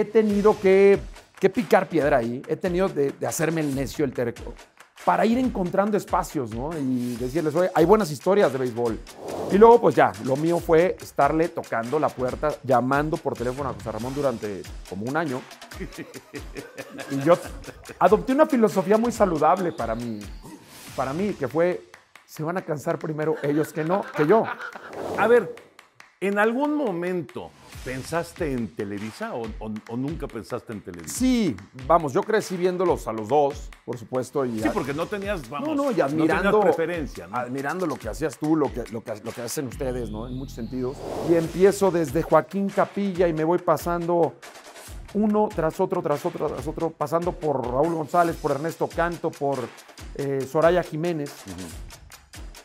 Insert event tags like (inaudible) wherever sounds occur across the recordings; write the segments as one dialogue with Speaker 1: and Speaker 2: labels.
Speaker 1: he tenido que, picar piedra ahí, he tenido de, hacerme el necio, el terco, para ir encontrando espacios, ¿no? Y decirles, oye, hay buenas historias de béisbol. Y luego, pues ya, lo mío fue estarle tocando la puerta, llamando por teléfono a José Ramón durante como un año. Y yo adopté una filosofía muy saludable para mí, para mí, que fue, se van a cansar primero ellos que no, que yo.
Speaker 2: A ver, en algún momento ¿Pensaste en Televisa o, nunca pensaste en Televisa? Sí, vamos, yo crecí viéndolos a los dos, por supuesto. Y sí, porque no tenías, vamos, no, y admirando,
Speaker 1: Admirando lo que hacías tú, lo que, lo hacen ustedes, ¿no? En muchos sentidos. Y empiezo desde Joaquín Capilla y me voy pasando uno tras otro, tras otro, tras otro, pasando por Raúl González, por Ernesto Canto, por eh, Soraya Jiménez.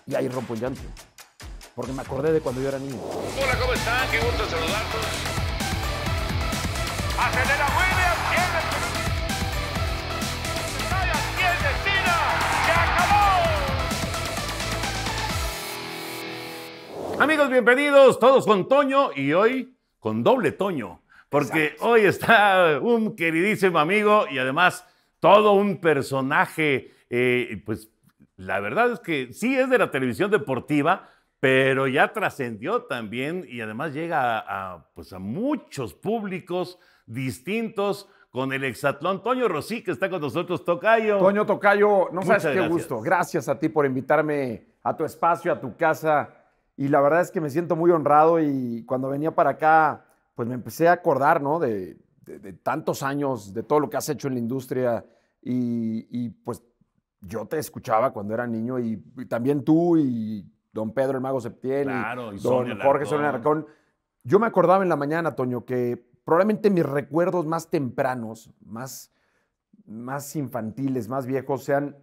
Speaker 1: Y ahí rompo el llanto porque me acordé de cuando yo era niño.
Speaker 2: Hola, ¿cómo están? Qué gusto saludarlos. Acelera Williams, tiene... ¡Se acabó! Amigos, bienvenidos todos con Toño y hoy con doble Toño, porque hoy está un queridísimo amigo y además todo un personaje, eh, pues la verdad es que sí es de la televisión deportiva, pero ya trascendió también y además llega a, pues a muchos públicos distintos con el exatlón Toño Rosí, que está con nosotros, Tocayo. Toño Tocayo, no sabes qué gusto. Gracias
Speaker 1: a ti por invitarme a tu espacio, a tu casa. Y la verdad es que me siento muy honrado y cuando venía para acá, pues me empecé a acordar, ¿no? De, tantos años, de todo lo que has hecho en la industria. Y, pues yo te escuchaba cuando era niño y también tú y don Pedro el Mago Septién, don Jorge Sonia Yo me acordaba en la mañana, Toño, que probablemente mis recuerdos más tempranos, más, más infantiles, más viejos, sean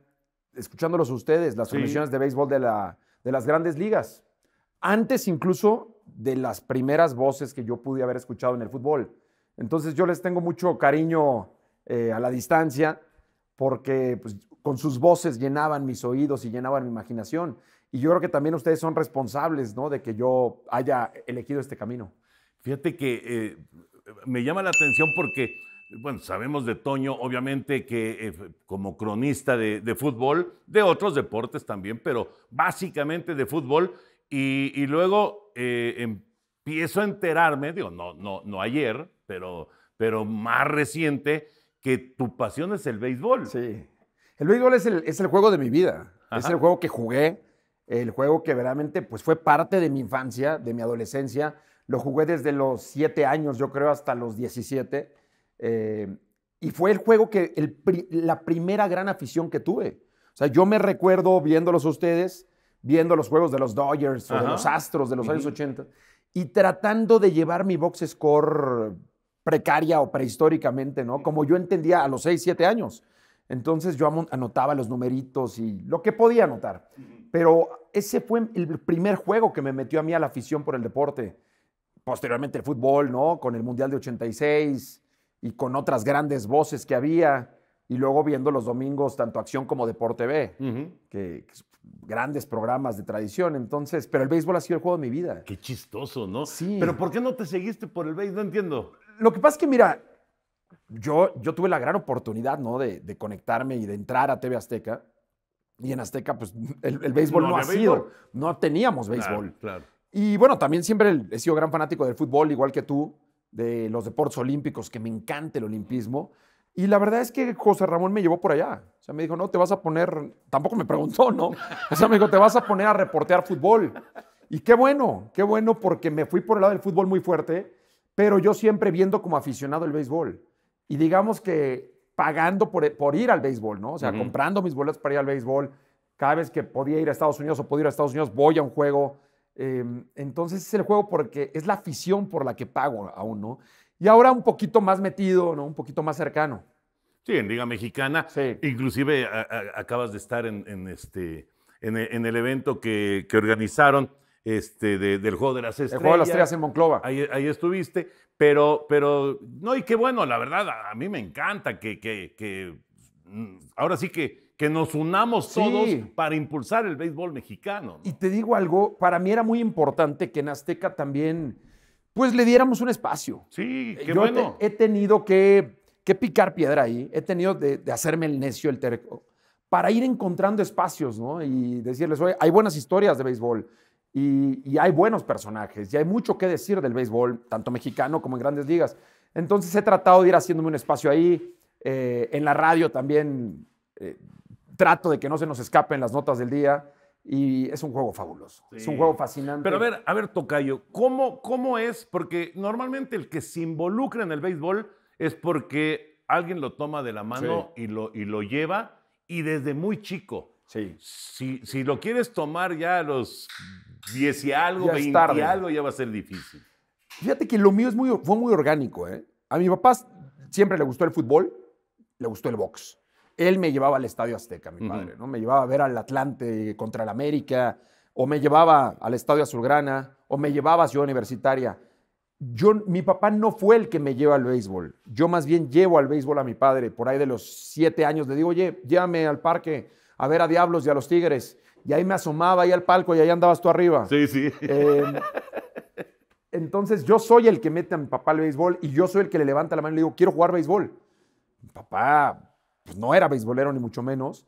Speaker 1: escuchándolos ustedes, las comisiones de béisbol de, la, de las grandes ligas. Antes incluso de las primeras voces que yo pude haber escuchado en el fútbol. Entonces yo les tengo mucho cariño eh, a la distancia porque pues, con sus voces llenaban mis oídos y llenaban mi imaginación. Y yo creo que también ustedes son responsables, ¿no? De que yo haya elegido este camino.
Speaker 2: Fíjate que eh, me llama la atención porque, bueno, sabemos de Toño, obviamente, que eh, como cronista de, fútbol, de otros deportes también, pero básicamente de fútbol. Y, luego eh, empiezo a enterarme, digo, no, no, no ayer, pero, pero más reciente, que tu pasión es el béisbol. Sí. El béisbol es el, es
Speaker 1: el juego de mi vida. Es el juego que jugué el juego que verdaderamente pues, fue parte de mi infancia, de mi adolescencia. Lo jugué desde los siete años, yo creo, hasta los 17. Eh, y fue el juego que, la primera gran afición que tuve. O sea, yo me recuerdo viéndolos ustedes, viendo los juegos de los Dodgers o de los Astros de los años 80 y tratando de llevar mi box score precaria o prehistóricamente, ¿no? Como yo entendía a los 6, 7 años. Entonces yo anotaba los numeritos y lo que podía anotar pero ese fue el primer juego que me metió a mí a la afición por el deporte. Posteriormente el fútbol, ¿no? Con el Mundial de 86 y con otras grandes voces que había. Y luego viendo los domingos tanto Acción como Deporte B, que, grandes programas de tradición. Entonces, pero el béisbol ha sido el juego de mi vida. Qué chistoso, ¿no? Sí. Pero ¿por qué no te seguiste por el béisbol? No entiendo. Lo que pasa es que, mira, yo, yo tuve la gran oportunidad, ¿no? de conectarme y de entrar a TV Azteca. Y en Azteca, pues el, béisbol no, ha sido. No teníamos béisbol. Y bueno, también siempre he sido gran fanático del fútbol, igual que tú, de los deportes olímpicos, que me encanta el olimpismo. Y la verdad es que José Ramón me llevó por allá. O sea, me dijo, no, te vas a poner, tampoco me preguntó, ¿no? O sea, me dijo, te vas a poner a reportear fútbol. Y qué bueno, qué bueno, porque me fui por el lado del fútbol muy fuerte, pero yo siempre viendo como aficionado el béisbol. Y digamos que pagando por, por ir al béisbol, ¿no? O sea, comprando mis boletos para ir al béisbol. Cada vez que podía ir a Estados Unidos o podía ir a Estados Unidos, voy a un juego. Em, entonces es el juego porque es la afición por la que pago aún, ¿no? Y ahora un poquito más metido, ¿no? Un poquito más cercano.
Speaker 2: Sí, en Liga Mexicana. Inclusive acabas de estar en, este, en el evento que, que, organizaron este, del juego de las estrellas. El juego de las estrellas en Monclova. Ahí, estuviste, pero, pero, no, y qué bueno, la verdad, a mí me encanta que, mm, ahora sí que, que nos unamos todos para impulsar el béisbol mexicano.
Speaker 1: Y te digo algo, para mí era muy importante que en Azteca también, pues le diéramos un espacio. Sí, eh, qué bueno. He, tenido que, picar piedra ahí, he tenido de, de hacerme el necio, el terco, para ir encontrando espacios, ¿no? Y decirles, oye, hay buenas historias de béisbol y, hay buenos personajes y hay mucho que decir del béisbol, tanto mexicano como en grandes ligas. Entonces he tratado de ir haciéndome un espacio ahí. Eh, en la radio también eh, trato de que no se nos escapen las notas del día. Y es un juego fabuloso. Es un juego fascinante. Pero a
Speaker 2: ver, a ver, Tocayo, ¿cómo, ¿cómo es? Porque normalmente el que se involucra en el béisbol es porque alguien lo toma de la mano y, lo, y lo lleva y desde muy chico. Sí. Si, si, lo quieres tomar ya a los 10 y algo, 20 y algo, ya va a ser difícil.
Speaker 1: Fíjate que lo mío es muy, fue muy orgánico. ¿eh? A mi papá siempre le gustó el fútbol, le gustó el box. Él me llevaba al Estadio Azteca, mi padre, ¿no? Me llevaba a ver al Atlante contra el América, o me llevaba al Estadio Azulgrana, o me llevaba a Ciudad Universitaria. Yo, mi papá no fue el que me lleva al béisbol. Yo más bien llevo al béisbol a mi padre. Por ahí de los siete años le digo, oye, llévame al parque a ver a Diablos y a los Tigres y ahí me asomaba ahí al palco y ahí andabas tú arriba.
Speaker 2: Sí, sí. Em,
Speaker 1: entonces yo soy el que mete a mi papá al béisbol y yo soy el que le levanta la mano y le digo, quiero jugar béisbol. Mi papá pues, no era beisbolero ni mucho menos.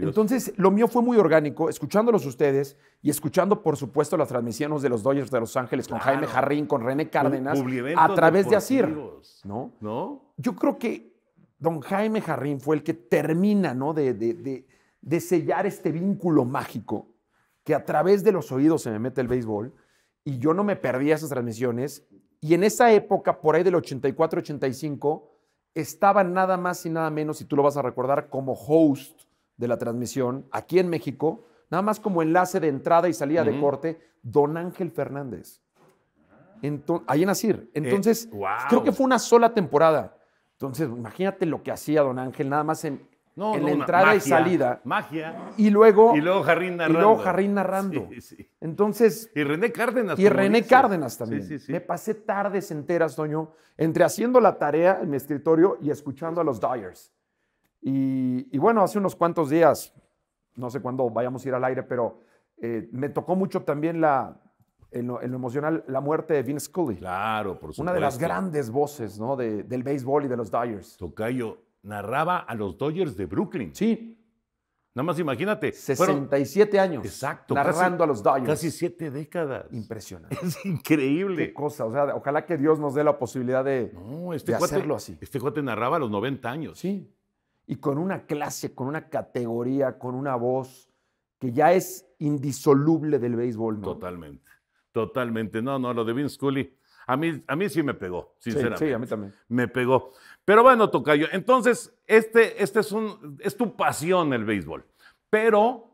Speaker 1: Entonces, lo mío fue muy orgánico, escuchándolos ustedes y escuchando, por supuesto, las transmisiones de los Dodgers de Los Ángeles con Jaime Jarrín, con René Cárdenas, a través de Asir.
Speaker 2: ¿no? ¿No?
Speaker 1: Yo creo que don Jaime Jarrín fue el que termina ¿no? de de sellar este vínculo mágico que a través de los oídos se me mete el béisbol y yo no me perdía esas transmisiones. Y en esa época, por ahí del 84-85, estaba nada más y nada menos, y tú lo vas a recordar, como host de la transmisión aquí en México, nada más como enlace de entrada y salida de corte, don Ángel Fernández. Entonces, ahí en Asir. Eh, Entonces, creo que fue una sola temporada. Entonces, imagínate lo que hacía don Ángel, nada más en, en la entrada y salida.
Speaker 2: Magia.
Speaker 1: Y luego. Y luego Jarrín narrando. Y luego Jarrín narrando. Entonces. Y René Cárdenas. Y René Cárdenas también. Me pasé tardes enteras, Toño, entre haciendo la tarea en mi escritorio y escuchando a los Dyers. Y, bueno, hace unos cuantos días, no sé cuándo vayamos a ir al aire, pero eh, me tocó mucho también la, en lo, emocional, la muerte de Vince Scully. Claro, por supuesto. Una de las grandes voces ¿no? del béisbol y
Speaker 2: de los Dyers. Tocayo, narraba a los Dodgers de Brooklyn. Sí. Nada más imagínate. 67 años. Exacto. Narrando a los Dodgers. Casi siete décadas. Impresionante.
Speaker 1: (laughs) Es increíble. Qué cosa. O sea, ojalá que Dios nos dé la posibilidad de, este hacerlo así.
Speaker 2: Este cuate narraba a los 90 años. Sí.
Speaker 1: Y con una clase, con una categoría, con una voz que ya es indisoluble del béisbol. Totalmente.
Speaker 2: Totalmente. No, no, lo de Vince Cooley. A mí, a mí sí me pegó, sinceramente. sí, a mí también. Me pegó. Pero bueno, Tocayo, entonces, este, este es, un, es tu pasión el béisbol, pero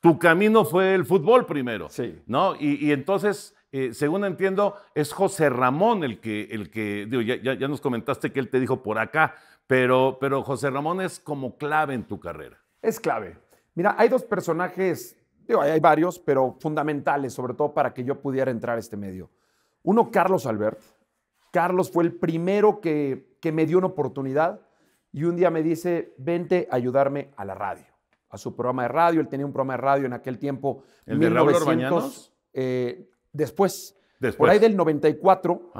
Speaker 2: tu camino fue el fútbol primero, sí. ¿no? Y, entonces, eh, según entiendo, es José Ramón el que, el que digo, ya, nos comentaste que él te dijo por acá, pero, pero José Ramón es como clave en tu carrera.
Speaker 1: Es clave. Mira, hay dos personajes, digo, hay varios, pero fundamentales, sobre todo para que yo pudiera entrar a este medio. Uno, Carlos Albert, Carlos fue el primero que, me dio una oportunidad y un día me dice, vente a ayudarme a la radio, a su programa de radio. Él tenía un programa de radio en aquel tiempo. ¿El 1900, de eh, después, por ahí del 94,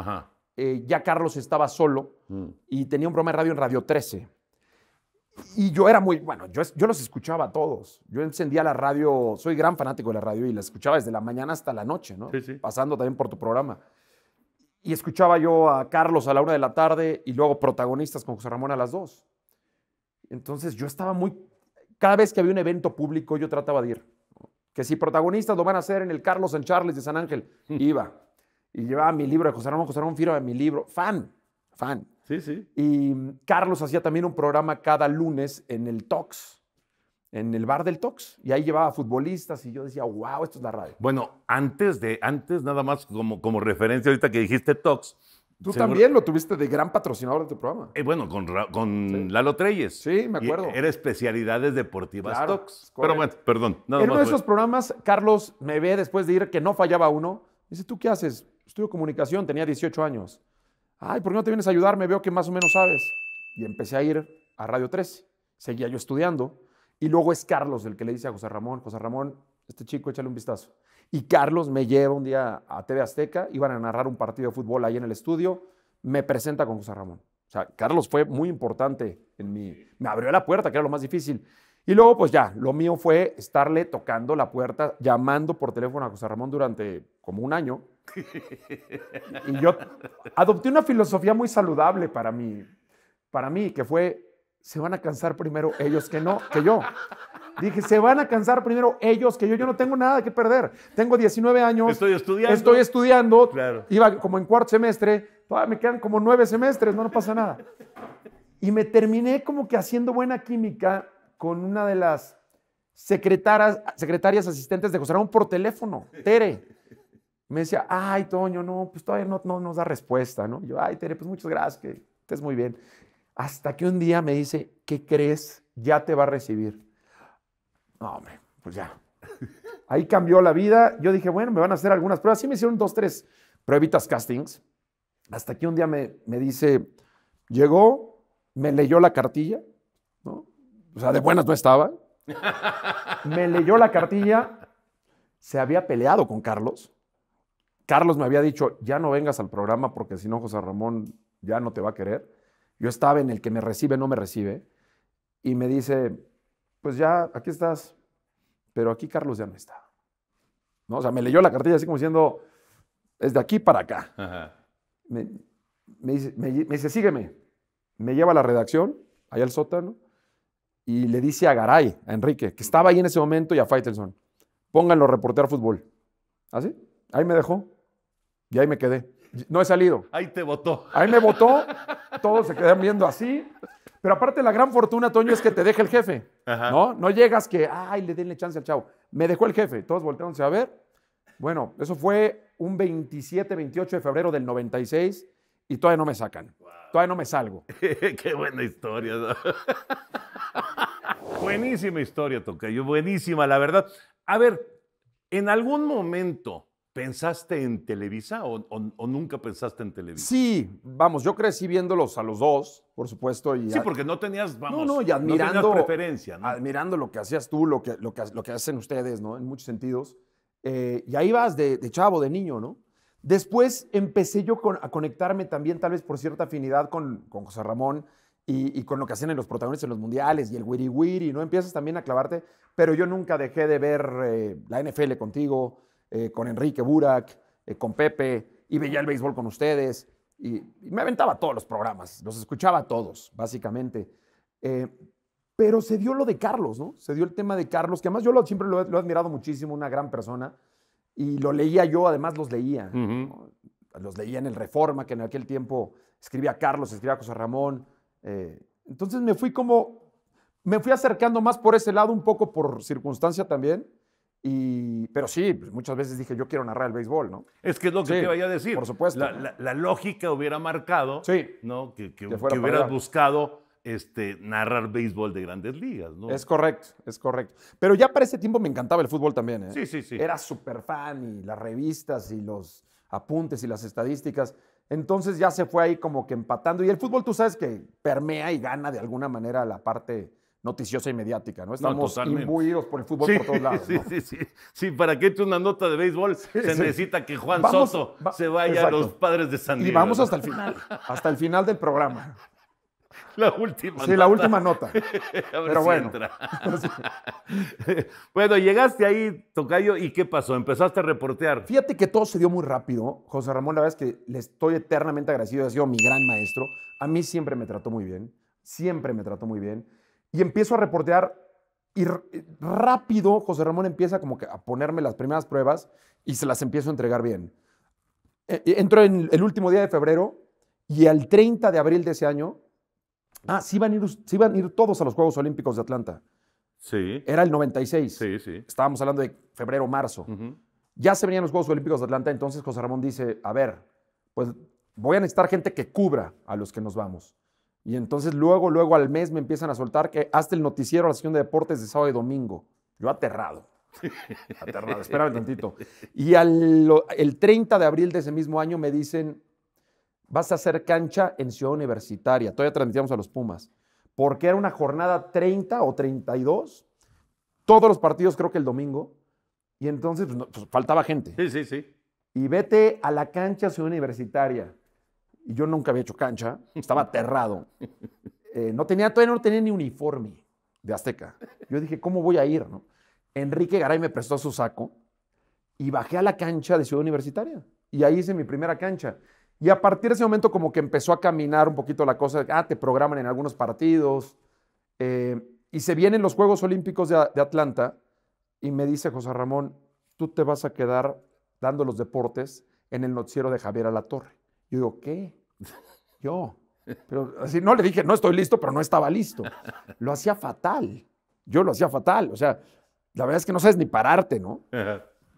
Speaker 1: eh, ya Carlos estaba solo mm. y tenía un programa de radio en Radio 13. Y yo era muy, bueno, yo, yo los escuchaba a todos. Yo encendía la radio, soy gran fanático de la radio y la escuchaba desde la mañana hasta la noche, ¿no? Pasando también por tu programa y escuchaba yo a Carlos a la una de la tarde y luego protagonistas con José Ramón a las dos. Entonces yo estaba muy... Cada vez que había un evento público yo trataba de ir. Que si protagonistas lo van a hacer en el Carlos en Charles de San Ángel, hmm. iba. Y llevaba mi libro de José Ramón, José Ramón Firo de mi libro. Fan, fan. Sí, sí. Y Carlos hacía también un programa cada lunes en el Tox en el bar del Tox y ahí llevaba futbolistas y yo decía, wow, esto es la radio.
Speaker 2: Bueno, antes de, antes nada más como, como referencia ahorita que dijiste Tox. Tú también lo tuviste de gran patrocinador de tu programa. Eh, bueno, con, con Lalo Treyes. Sí, me acuerdo. era especialidades deportivas Tox. Pero bueno, perdón. Nada en más uno de esos
Speaker 1: programas, Carlos me ve después de ir que no fallaba uno. Dice, ¿tú qué haces? Estudio comunicación, tenía 18 años. Ay, ¿por qué no te vienes a ayudar? Me veo que más o menos sabes. Y empecé a ir a Radio 13. Seguía yo estudiando y luego es Carlos el que le dice a José Ramón, José Ramón, este chico, échale un vistazo. Y Carlos me lleva un día a TV Azteca, iban a narrar un partido de fútbol ahí en el estudio, me presenta con José Ramón. O sea, Carlos fue muy importante en mi... Me abrió la puerta, que era lo más difícil. Y luego, pues ya, lo mío fue estarle tocando la puerta, llamando por teléfono a José Ramón durante como un año. Y yo adopté una filosofía muy saludable para mí, para mí, que fue se van a cansar primero ellos que no, que yo. Dije, se van a cansar primero ellos que yo. Yo no tengo nada que perder. Tengo 19 años. Estoy estudiando. Estoy estudiando. Claro. Iba como en cuarto semestre. Todavía me quedan como nueve semestres. No, no pasa nada. Y me terminé como que haciendo buena química con una de las secretarias, secretarias asistentes de José Ramón por teléfono, Tere. Me decía, ay, Toño, no, pues todavía no, no nos da respuesta, ¿no? yo, ay, Tere, pues muchas gracias, que estés muy bien. Hasta que un día me dice, ¿qué crees? Ya te va a recibir. No, hombre, pues ya. (laughs) Ahí cambió la vida. Yo dije, bueno, me van a hacer algunas pruebas. Sí me hicieron dos, tres pruebas, castings. Hasta que un día me, dice, llegó, me leyó la cartilla, O sea, de buenas no estaba. Me leyó la cartilla, se había peleado con Carlos. Carlos me había dicho, ya no vengas al programa porque si no José Ramón ya no te va a querer. Yo estaba en el que me recibe, no me recibe, y me dice, pues ya, aquí estás, pero aquí Carlos ya no está. ¿No? O sea, me leyó la cartilla así como diciendo, es de aquí para acá. Me, me, dice, sígueme. Me lleva a la redacción, allá al sótano, y le dice a Garay, a Enrique, que estaba ahí en ese momento, y a Faitelson, pónganlo reportear fútbol. ¿Así? ¿Ah, ahí me dejó.
Speaker 2: Y ahí me quedé. No he salido. Ahí te votó.
Speaker 1: Ahí me votó. Todos se quedan viendo así. Pero aparte, la gran fortuna, Toño, es que te deja el jefe. ¿No? No llegas que, ay, le denle chance al chavo. Me dejó el jefe. Todos volteándose a ver. Bueno, eso fue un 27, 28 de febrero del 96 y todavía no me sacan. Todavía no me salgo.
Speaker 2: (laughs) Qué buena historia. (laughs) buenísima historia, yo Buenísima, la verdad. A ver, en algún momento ¿Pensaste en Televisa o, nunca pensaste en Televisa? Sí, vamos, yo crecí viéndolos a los dos,
Speaker 1: por supuesto. sí, porque
Speaker 2: no tenías, vamos, no, no, y admirando,
Speaker 1: preferencia. Admirando lo que hacías tú, lo que, lo que, hacen ustedes, ¿no? En muchos sentidos. Eh, y ahí vas de, chavo, de niño, ¿no? Después empecé yo a conectarme también, tal vez por cierta afinidad con, con José Ramón y, con lo que hacían en los protagonistas en los mundiales y el wiri wiri, ¿no? Empiezas también a clavarte, pero yo nunca dejé de ver eh, la NFL contigo, eh, con Enrique Burak, eh, con Pepe, y veía el béisbol con ustedes, y, me aventaba todos los programas, los escuchaba a todos, básicamente. Eh, pero se dio lo de Carlos, ¿no? Se dio el tema de Carlos, que además yo siempre lo he, admirado muchísimo, una gran persona, y lo leía yo, además los leía. Los leía en el Reforma, que en aquel tiempo escribía Carlos, escribía José Ramón. entonces me fui como, me fui acercando más por ese lado, un poco por circunstancia también, y, pero sí, pues, muchas veces dije, yo quiero narrar el béisbol, ¿no?
Speaker 2: Es que es lo que te vaya a decir. Por supuesto. La, lógica hubiera marcado ¿no? que, que, hubieras buscado este, narrar béisbol de grandes ligas, ¿no? Es correcto, es correcto. Pero ya para ese tiempo me encantaba el fútbol también, ¿eh? Sí, sí, sí. Era
Speaker 1: súper fan y las revistas y los apuntes y las estadísticas. Entonces ya se fue ahí como que empatando. Y el fútbol, tú sabes que permea y gana de alguna manera la parte noticiosa y mediática, ¿no? Estamos imbuidos
Speaker 2: por el fútbol por todos lados Sí, sí, sí. Sí, para que eche una nota de béisbol se necesita que Juan Soso se vaya a los padres de San Diego. Y vamos hasta el final, hasta
Speaker 1: el final del programa.
Speaker 2: La última sí, la última nota. (laughs) Pero bueno. (laughs) (laughs) bueno, llegaste ahí, Tocayo, ¿y qué pasó? Empezaste a reportear. Fíjate que todo se dio muy
Speaker 1: rápido. José Ramón, la verdad es que le estoy eternamente agradecido. Ha sido mi gran maestro. A mí siempre me trató muy bien. Siempre me trató muy bien y empiezo a reportear y rápido José Ramón empieza como que a ponerme las primeras pruebas y se las empiezo a entregar bien. E, entro en el último día de febrero y al 30 de abril de ese año, ah, sí iban a ir, iban ir todos a los Juegos Olímpicos de Atlanta. Sí. Era el 96. Sí, sí. Estábamos hablando de febrero, marzo. Ya se venían los Juegos Olímpicos de Atlanta, entonces José Ramón dice, a ver, pues voy a necesitar gente que cubra a los que nos vamos. Y entonces luego, luego al mes me empiezan a soltar que hasta el noticiero, la sesión de deportes de sábado y domingo. Yo aterrado. aterrado, espérame tantito. Y el 30 de abril de ese mismo año me dicen, vas a hacer cancha en Ciudad Universitaria. Todavía transmitíamos a los Pumas. Porque era una jornada 30 o 32. Todos los partidos creo que el domingo. Y entonces pues, pues, faltaba gente. Sí, sí, sí. Y vete a la cancha Ciudad Universitaria y yo nunca había hecho cancha, estaba (laughs) aterrado. Eh, no tenía, todavía ni uniforme de Azteca. Yo dije, ¿cómo voy a ir? Enrique Garay me prestó su saco y bajé a la cancha de Ciudad Universitaria. Y ahí hice mi primera cancha. Y a partir de ese momento como que empezó a caminar un poquito la cosa, ah, te programan en algunos partidos. Eh, y se vienen los Juegos Olímpicos de, de Atlanta y me dice José Ramón, tú te vas a quedar dando los deportes en el noticiero de Javier Alatorre. Yo digo, ¿qué? Yo. Pero así no le dije, no estoy listo, pero no estaba listo. Lo hacía fatal. Yo lo hacía fatal. O sea, la verdad es que no sabes ni pararte, ¿no?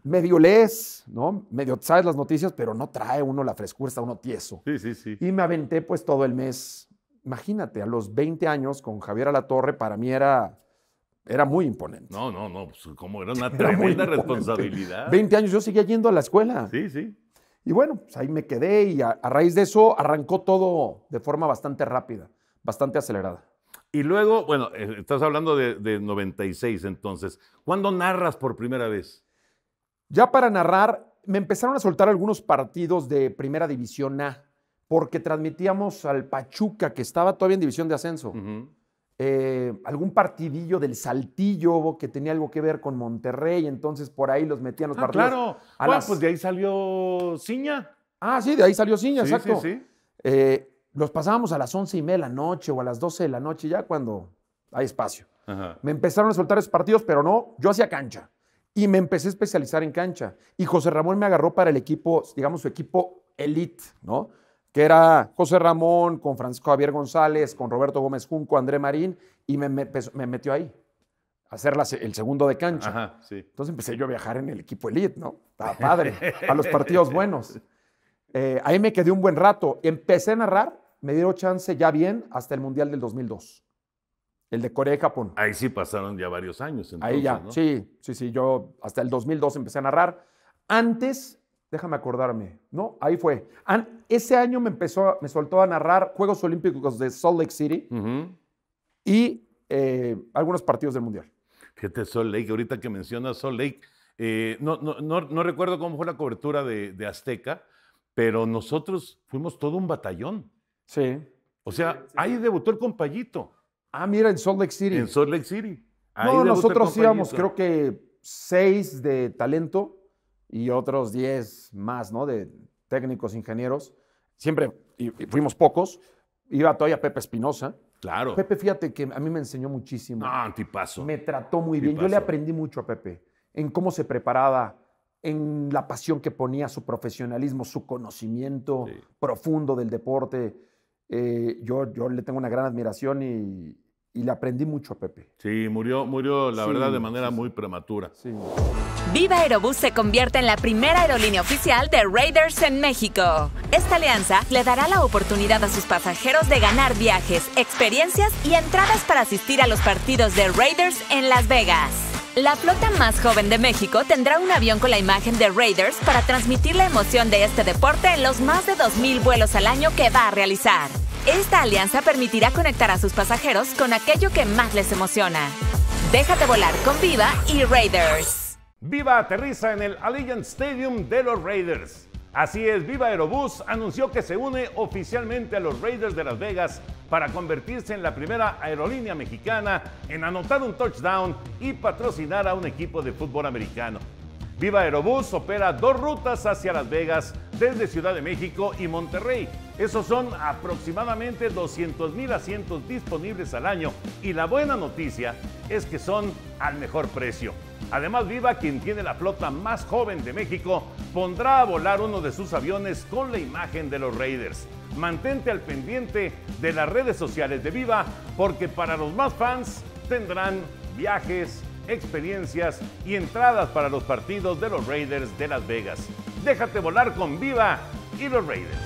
Speaker 1: Medio lees, ¿no? Medio sabes las noticias, pero no trae uno la frescura, está uno tieso. Sí, sí, sí. Y me aventé pues todo el mes. Imagínate, a los 20 años con Javier Alatorre, para mí era era muy imponente.
Speaker 2: No, no, no, pues, como era una (laughs) tremenda responsabilidad. 20
Speaker 1: años yo seguía yendo a la escuela. Sí, sí. Y bueno, pues, ahí me quedé y a, raíz de eso arrancó todo de forma bastante rápida,
Speaker 2: bastante acelerada. Y luego, bueno, eh, estás hablando de, 96 entonces. ¿Cuándo narras por primera vez? Ya para narrar, me empezaron a soltar algunos
Speaker 1: partidos de primera división A, porque transmitíamos al Pachuca, que estaba todavía en división de ascenso. Eh, algún partidillo del Saltillo que tenía algo que ver con Monterrey, entonces por ahí los metían los ah, partidos. Claro, a pues de ahí salió Ciña. Ah, sí, de ahí salió Ciña, exacto. Eh, los pasábamos a las once y media de la noche o a las doce de la noche, ya cuando hay espacio. Me empezaron a soltar esos partidos, pero no, yo hacía cancha. Y me empecé a especializar en cancha. Y José Ramón me agarró para el equipo, digamos, su equipo elite, ¿no? que era José Ramón, con Francisco Javier González, con Roberto Gómez Junco, André Marín, y me, pues, metió ahí, a hacer el segundo de cancha. sí. Entonces empecé yo a viajar en el equipo elite, ¿no? Estaba padre, a los partidos (laughs) buenos. Eh, ahí me quedé un buen rato. Empecé a narrar, me dieron chance ya bien hasta el Mundial del 2002.
Speaker 2: El de Corea y Japón. Ahí sí pasaron ya varios años. ahí ya,
Speaker 1: sí, sí, sí. Yo hasta el 2002 empecé a narrar. Antes déjame acordarme, ¿no? Ahí fue. ese año me empezó, me soltó a narrar Juegos Olímpicos de Salt Lake City y eh, algunos partidos del Mundial.
Speaker 2: Fíjate, Salt Lake, ahorita que mencionas Salt Lake, eh, no, recuerdo cómo fue la cobertura de, Azteca, pero nosotros fuimos todo un batallón. Sí. O sea, ahí debutó el compayito. Ah, mira, en Salt Lake City. En Salt Lake City. no, nosotros íbamos, creo
Speaker 1: que seis de talento y otros 10 más, ¿no? De técnicos, ingenieros. Siempre y, fuimos pocos. Iba todavía Pepe Espinosa. Claro. Pepe, fíjate que a mí me enseñó muchísimo. Ah, antipaso. Me trató muy bien. Yo le aprendí mucho a Pepe en cómo se preparaba, en la pasión que ponía, su profesionalismo, su conocimiento profundo del deporte. Eh, yo, yo le tengo una
Speaker 2: gran admiración
Speaker 1: y, y le aprendí mucho a Pepe.
Speaker 2: Sí, murió, murió la verdad, de manera muy prematura.
Speaker 1: Viva Aerobús se convierte en la primera aerolínea oficial de Raiders en México. Esta alianza le dará la oportunidad a sus pasajeros de ganar viajes, experiencias y entradas para asistir a los partidos de Raiders en Las Vegas. La flota más joven de México tendrá un avión con la imagen de Raiders para transmitir la emoción de este deporte en los más de 2.000 vuelos al año que va a realizar. Esta alianza permitirá conectar a sus pasajeros con aquello que más les emociona. Déjate volar con Viva
Speaker 2: y Raiders. Viva aterriza en el Allegiant Stadium de los Raiders. Así es, Viva Aerobús anunció que se une oficialmente a los Raiders de Las Vegas para convertirse en la primera aerolínea mexicana en anotar un touchdown y patrocinar a un equipo de fútbol americano. Viva Aerobús opera dos rutas hacia Las Vegas desde Ciudad de México y Monterrey, esos son aproximadamente 200 mil asientos disponibles al año y la buena noticia es que son al mejor precio. Además, Viva, quien tiene la flota más joven de México, pondrá a volar uno de sus aviones con la imagen de los Raiders. Mantente al pendiente de las redes sociales de Viva porque para los más fans tendrán viajes, experiencias y entradas para los partidos de los Raiders de Las Vegas. Déjate volar con Viva y los Raiders.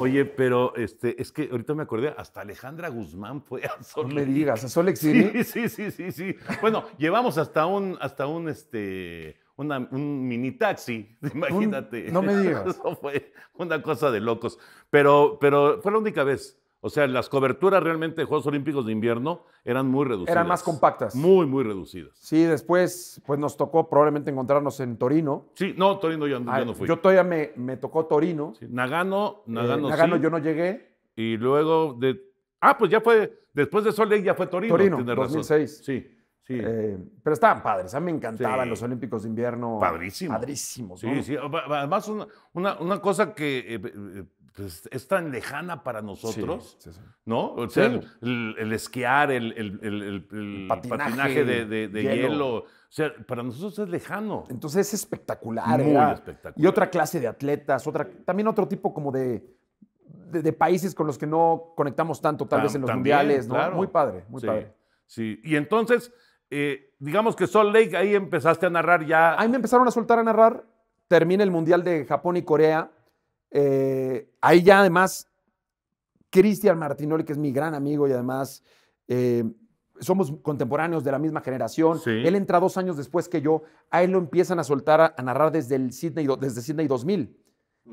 Speaker 2: Oye, pero este, es que ahorita me acordé, hasta Alejandra Guzmán fue a Sol No me digas, ¿a Sol existe. (laughs) Sí, sí, sí, sí, Bueno, llevamos hasta un, hasta un, este, un mini taxi, (laughs) imagínate. no me digas. (laughs) Eso fue una cosa de locos. Pero, pero fue la única vez. O sea, las coberturas realmente de Juegos Olímpicos de invierno eran muy reducidas. Eran más compactas. Muy, muy reducidas. Sí,
Speaker 1: después pues nos tocó probablemente encontrarnos en Torino.
Speaker 2: Sí, no, Torino yo, no ah, fui. Yo
Speaker 1: todavía me, me
Speaker 2: tocó Torino. Nagano, eh, Nagano sí. Nagano yo no llegué. Y luego de... Ah, pues ya fue, después de sol ya fue Torino. Torino, 2006. Sí, sí. Eh, pero estaban padres, a mí me encantaban los Olímpicos de invierno. Padrísimo. Padrísimos. ¿no? Sí, sí. Además, una, cosa que... Eh, pues, es tan lejana para nosotros, ¿no? O sea, el, esquiar, el, patinaje, de, hielo. o sea, para nosotros es lejano.
Speaker 1: Entonces es espectacular. Muy espectacular. Y otra clase de atletas, otra, también otro tipo como de, países con los que no conectamos tanto, tal vez en los mundiales, ¿no? Muy padre, muy padre.
Speaker 2: Sí, y entonces, eh, digamos que Salt Lake, ahí empezaste a narrar ya. Ahí me empezaron a soltar a narrar, termina el Mundial de Japón y
Speaker 1: Corea, eh, ahí ya además, Cristian Martinoli, que es mi gran amigo y además eh, somos contemporáneos de la misma generación, él entra dos años después que yo, a él lo empiezan a soltar, a, narrar desde, el Sydney, desde 2000.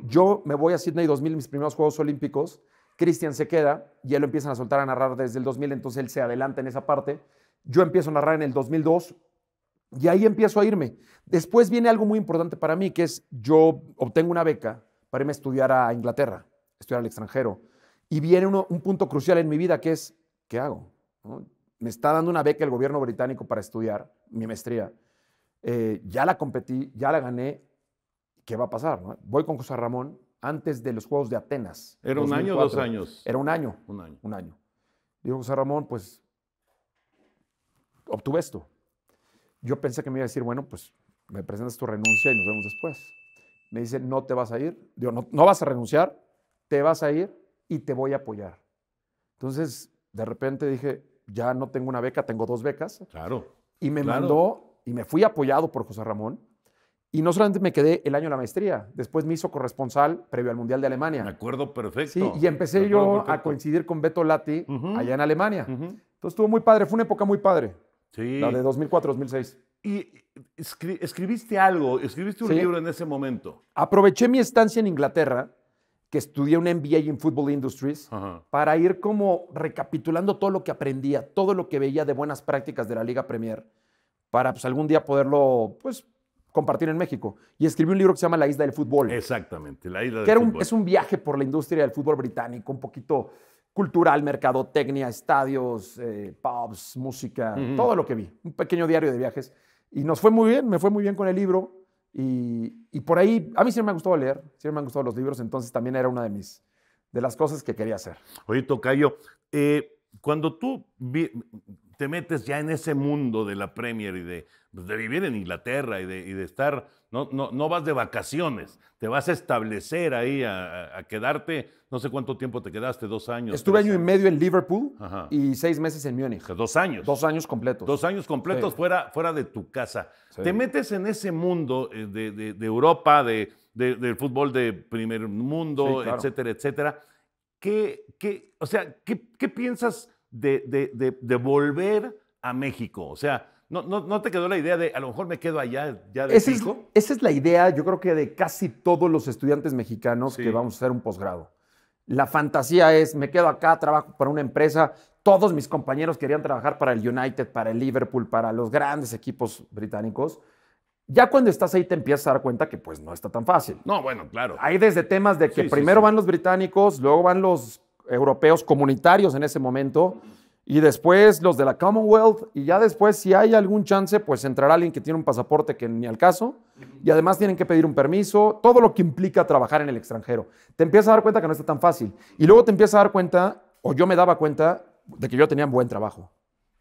Speaker 1: Yo me voy a Sydney 2000, mis primeros Juegos Olímpicos, Cristian se queda y él lo empiezan a soltar a narrar desde el 2000, entonces él se adelanta en esa parte. Yo empiezo a narrar en el 2002 y ahí empiezo a irme. Después viene algo muy importante para mí, que es yo obtengo una beca para a estudiar a Inglaterra, estudiar al extranjero. Y viene un punto crucial en mi vida que es, ¿qué hago? Me está dando una beca el gobierno británico para estudiar mi maestría. Eh, ya la competí, ya la gané. ¿Qué va a pasar? Voy con José Ramón antes de los Juegos de Atenas. ¿Era un año o dos años? Era un año. Un año. Un año. Digo, José Ramón, pues obtuve esto. Yo pensé que me iba a decir, bueno, pues me presentas tu renuncia y nos vemos después me dice, no te vas a ir, digo, no, vas a renunciar, te vas a ir y te voy a apoyar. Entonces, de repente dije, ya no tengo una beca, tengo dos becas. Claro. Y me mandó, y me fui apoyado por José Ramón. Y no solamente me quedé el año de la maestría, después me hizo corresponsal previo al Mundial de Alemania. Me acuerdo perfecto. Sí, y empecé yo a coincidir con Beto Lati allá en Alemania. Entonces estuvo muy padre, fue una época muy padre. Sí. La de 2004-2006. Y escribiste algo, escribiste un libro
Speaker 2: en ese momento. Aproveché
Speaker 1: mi estancia en Inglaterra, que estudié un MBA en Football Industries, para ir como recapitulando todo lo que aprendía, todo lo que veía de buenas prácticas de la Liga Premier, para pues, algún día poderlo pues, compartir en México. Y escribí un libro que se llama La Isla del Fútbol. Exactamente,
Speaker 2: La Isla del que Es un
Speaker 1: viaje por la industria del fútbol británico, un poquito cultural, mercadotecnia, estadios, eh, pubs, música, todo lo que vi. Un pequeño diario de viajes. Y nos fue muy bien, me fue muy bien con el libro. Y, por ahí, a mí siempre me ha gustado leer, siempre me
Speaker 2: han gustado los libros, entonces también era una de mis, de las cosas que quería hacer. Oye, Tocayo, eh, cuando tú vi, te metes ya en ese mundo de la Premier y de, pues, vivir en Inglaterra y de, estar, no, no, vas de vacaciones, te vas a establecer ahí, a, quedarte, no sé cuánto tiempo te quedaste, dos años. Estuve año
Speaker 1: y medio en Liverpool
Speaker 2: y seis meses en Múnich. dos años. Dos años completos. Dos años completos fuera, fuera de tu casa. Te metes en ese mundo eh, de, Europa, de, del fútbol de primer mundo, etcétera, etcétera. ¿Qué, qué, o sea, ¿qué, qué piensas? de, de, volver a México? O sea, ¿no, no, te quedó la idea de a lo mejor me quedo allá ya de esa es,
Speaker 1: esa es la idea, yo creo que de casi todos los estudiantes mexicanos que vamos a hacer un posgrado. La fantasía es, me quedo acá, trabajo para una empresa. Todos mis compañeros querían trabajar para el United, para el Liverpool, para los grandes equipos británicos. Ya cuando estás ahí te empiezas a dar cuenta que pues no está tan fácil.
Speaker 2: No, bueno, claro. Hay
Speaker 1: desde temas de que primero van los británicos, luego van los europeos comunitarios en ese momento, y después los de la Commonwealth, y ya después si hay algún chance, pues entrará alguien que tiene un pasaporte que ni al caso, y además tienen que pedir un permiso, todo lo que implica trabajar en el extranjero. Te empiezas a dar cuenta que no está tan fácil, y luego te empiezas a dar cuenta, o yo me daba cuenta, de que yo tenía un buen trabajo.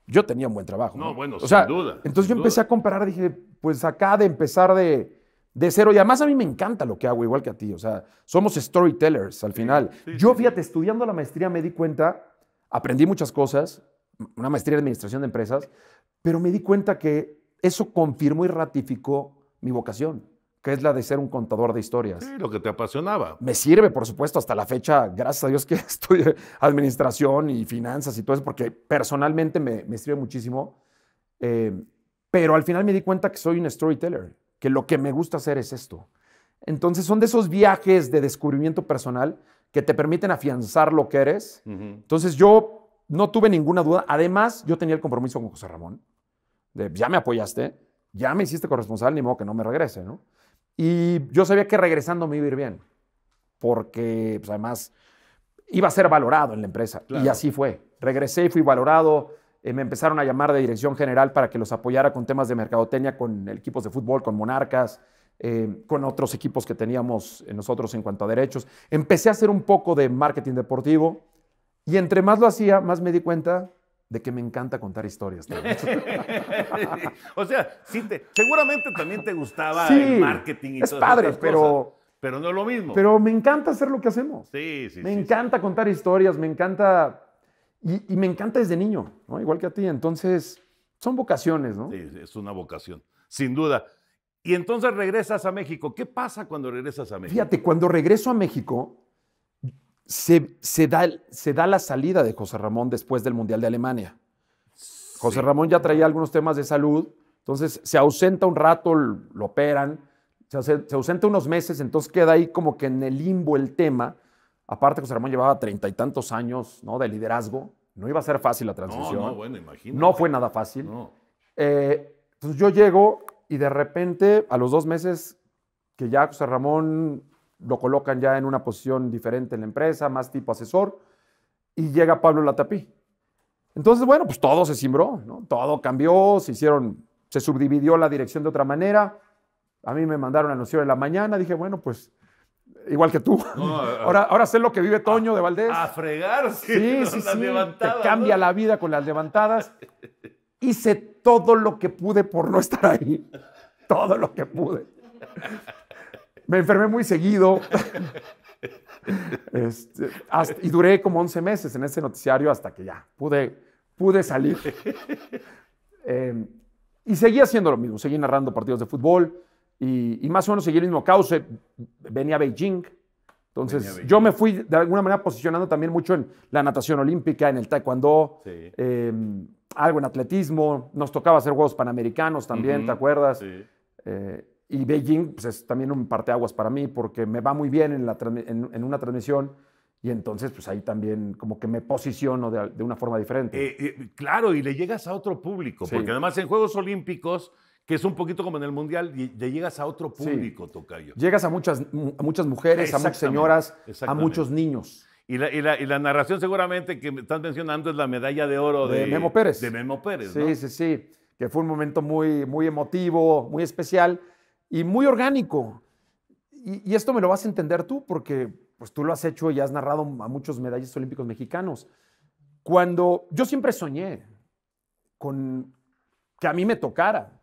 Speaker 1: Yo tenía un buen trabajo. No, bueno, sea, sin
Speaker 2: duda. Entonces yo empecé
Speaker 1: a comparar, dije, pues acá de empezar de de cero. Y además a mí me encanta lo que hago, igual que a ti. O sea, somos storytellers al final. Yo, fíjate, estudiando la maestría me di cuenta, aprendí muchas cosas, una maestría de administración de empresas, pero me di cuenta que eso confirmó y ratificó mi vocación, que es la de ser un contador de historias. Sí, lo que te apasionaba. Me sirve, por supuesto, hasta la fecha, gracias a Dios que (laughs) estudié administración y finanzas y todo eso, porque personalmente me, me sirve muchísimo. Eh, pero al final me di cuenta que soy un storyteller que lo que me gusta hacer es esto. Entonces son de esos viajes de descubrimiento personal que te permiten afianzar lo que eres.
Speaker 2: Entonces
Speaker 1: yo no tuve ninguna duda. Además, yo tenía el compromiso con José Ramón. De, ya me apoyaste, ya me hiciste corresponsal, ni modo que no me regrese, ¿no? Y yo sabía que regresando me iba a ir bien, porque pues, además iba a ser valorado en la empresa. Y así fue. Regresé y fui valorado. Eh, me empezaron a llamar de dirección general para que los apoyara con temas de mercadotecnia, con equipos de fútbol, con monarcas, eh, con otros equipos que teníamos eh, nosotros en cuanto a derechos. Empecé a hacer un poco de marketing deportivo y entre más lo hacía, más me di cuenta de que me encanta contar historias.
Speaker 2: (laughs) o sea, seguramente también te gustaba el marketing y es padre, pero... pero no es lo mismo. Pero
Speaker 1: me encanta hacer lo que hacemos. Sí, sí. Me encanta contar historias, me encanta y, me encanta desde niño, Igual que a ti. Entonces, son vocaciones, ¿no?
Speaker 2: Sí, es una vocación, sin duda. Y entonces regresas a México. ¿Qué pasa cuando regresas a México?
Speaker 1: Fíjate, cuando regreso a México, se, da, la salida de José Ramón después del Mundial de Alemania. José Ramón ya traía algunos temas de salud, entonces se ausenta un rato, lo operan, se, se, ausenta unos meses, entonces queda ahí como que en el limbo el tema. Aparte, José Ramón llevaba treinta y tantos años ¿no? de liderazgo. No iba a ser fácil la transición. No, bueno, No fue nada fácil. Eh, entonces yo llego y de repente, a los dos meses que ya José Ramón lo colocan ya en una posición diferente en la empresa, más tipo asesor, y llega Pablo Latapí. Entonces, bueno, pues todo se cimbró, ¿no? Todo cambió, se hicieron, se subdividió la dirección de otra manera. A mí me mandaron a las la mañana, dije, bueno, pues igual que tú. (laughs) ahora, ahora sé lo que vive Toño de Valdés. A
Speaker 2: fregarse. Sí, sí, sí. Te cambia
Speaker 1: la vida con las levantadas. Hice todo lo que pude por no estar ahí. (laughs) Todo lo que pude. Me enfermé muy seguido. (laughs) Este, y duré como 11 meses en ese noticiario hasta que ya pude, pude salir. Em, y seguí haciendo lo mismo. Seguí narrando partidos de fútbol y, más o menos seguí el mismo cauce. Venía a Beijing. Entonces, yo me fui de alguna manera posicionando también mucho en la natación olímpica, en el taekwondo, em, algo en atletismo. Nos tocaba hacer Juegos Panamericanos también, ¿te acuerdas? Sí. Eh, y Beijing pues, es también un parteaguas para mí porque me va muy bien en, una transmisión. Y entonces, pues ahí también como que me posiciono de, una forma diferente. Eh,
Speaker 2: eh, claro, y le llegas a otro público, porque además en Juegos Olímpicos que es un poquito como en el mundial, y llegas a otro público, Tocayo.
Speaker 1: Llegas a muchas, muchas mujeres, a muchas señoras, a muchos niños.
Speaker 2: Y la, narración seguramente que me estás mencionando es la medalla de oro de, Memo Pérez. De Memo Sí, sí,
Speaker 1: sí. Que fue un momento muy, muy emotivo, muy especial y muy orgánico. Y, esto me lo vas a entender tú porque pues, tú lo has hecho y has narrado a muchos medallas olímpicos mexicanos. Cuando yo siempre soñé con que a mí me tocara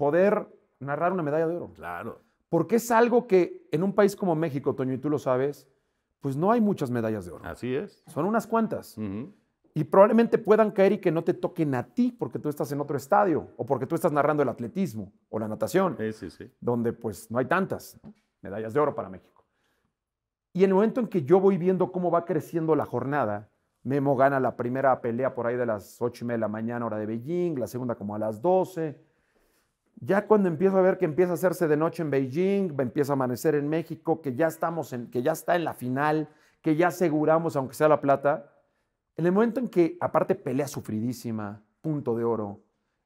Speaker 1: poder narrar una medalla de oro. Claro. Porque es algo que en un país como México, Toño, y tú lo sabes, pues no hay muchas medallas de oro. Así es. Son unas cuantas. Y probablemente puedan caer y que no te toquen a ti porque tú estás en otro estadio o porque tú estás narrando el atletismo o la natación. Sí, sí, sí. Donde pues no hay tantas medallas de oro para México. Y en el momento en que yo voy viendo cómo va creciendo la jornada, Memo gana la primera pelea por ahí de las 8 y media de la mañana, hora de Beijing, la segunda como a las 12, ya cuando empiezo a ver que empieza a hacerse de noche en Beijing, empieza a amanecer en México, que ya estamos en, que ya está en la final, que ya aseguramos aunque sea la plata, en el momento en que aparte pelea sufridísima, punto de oro,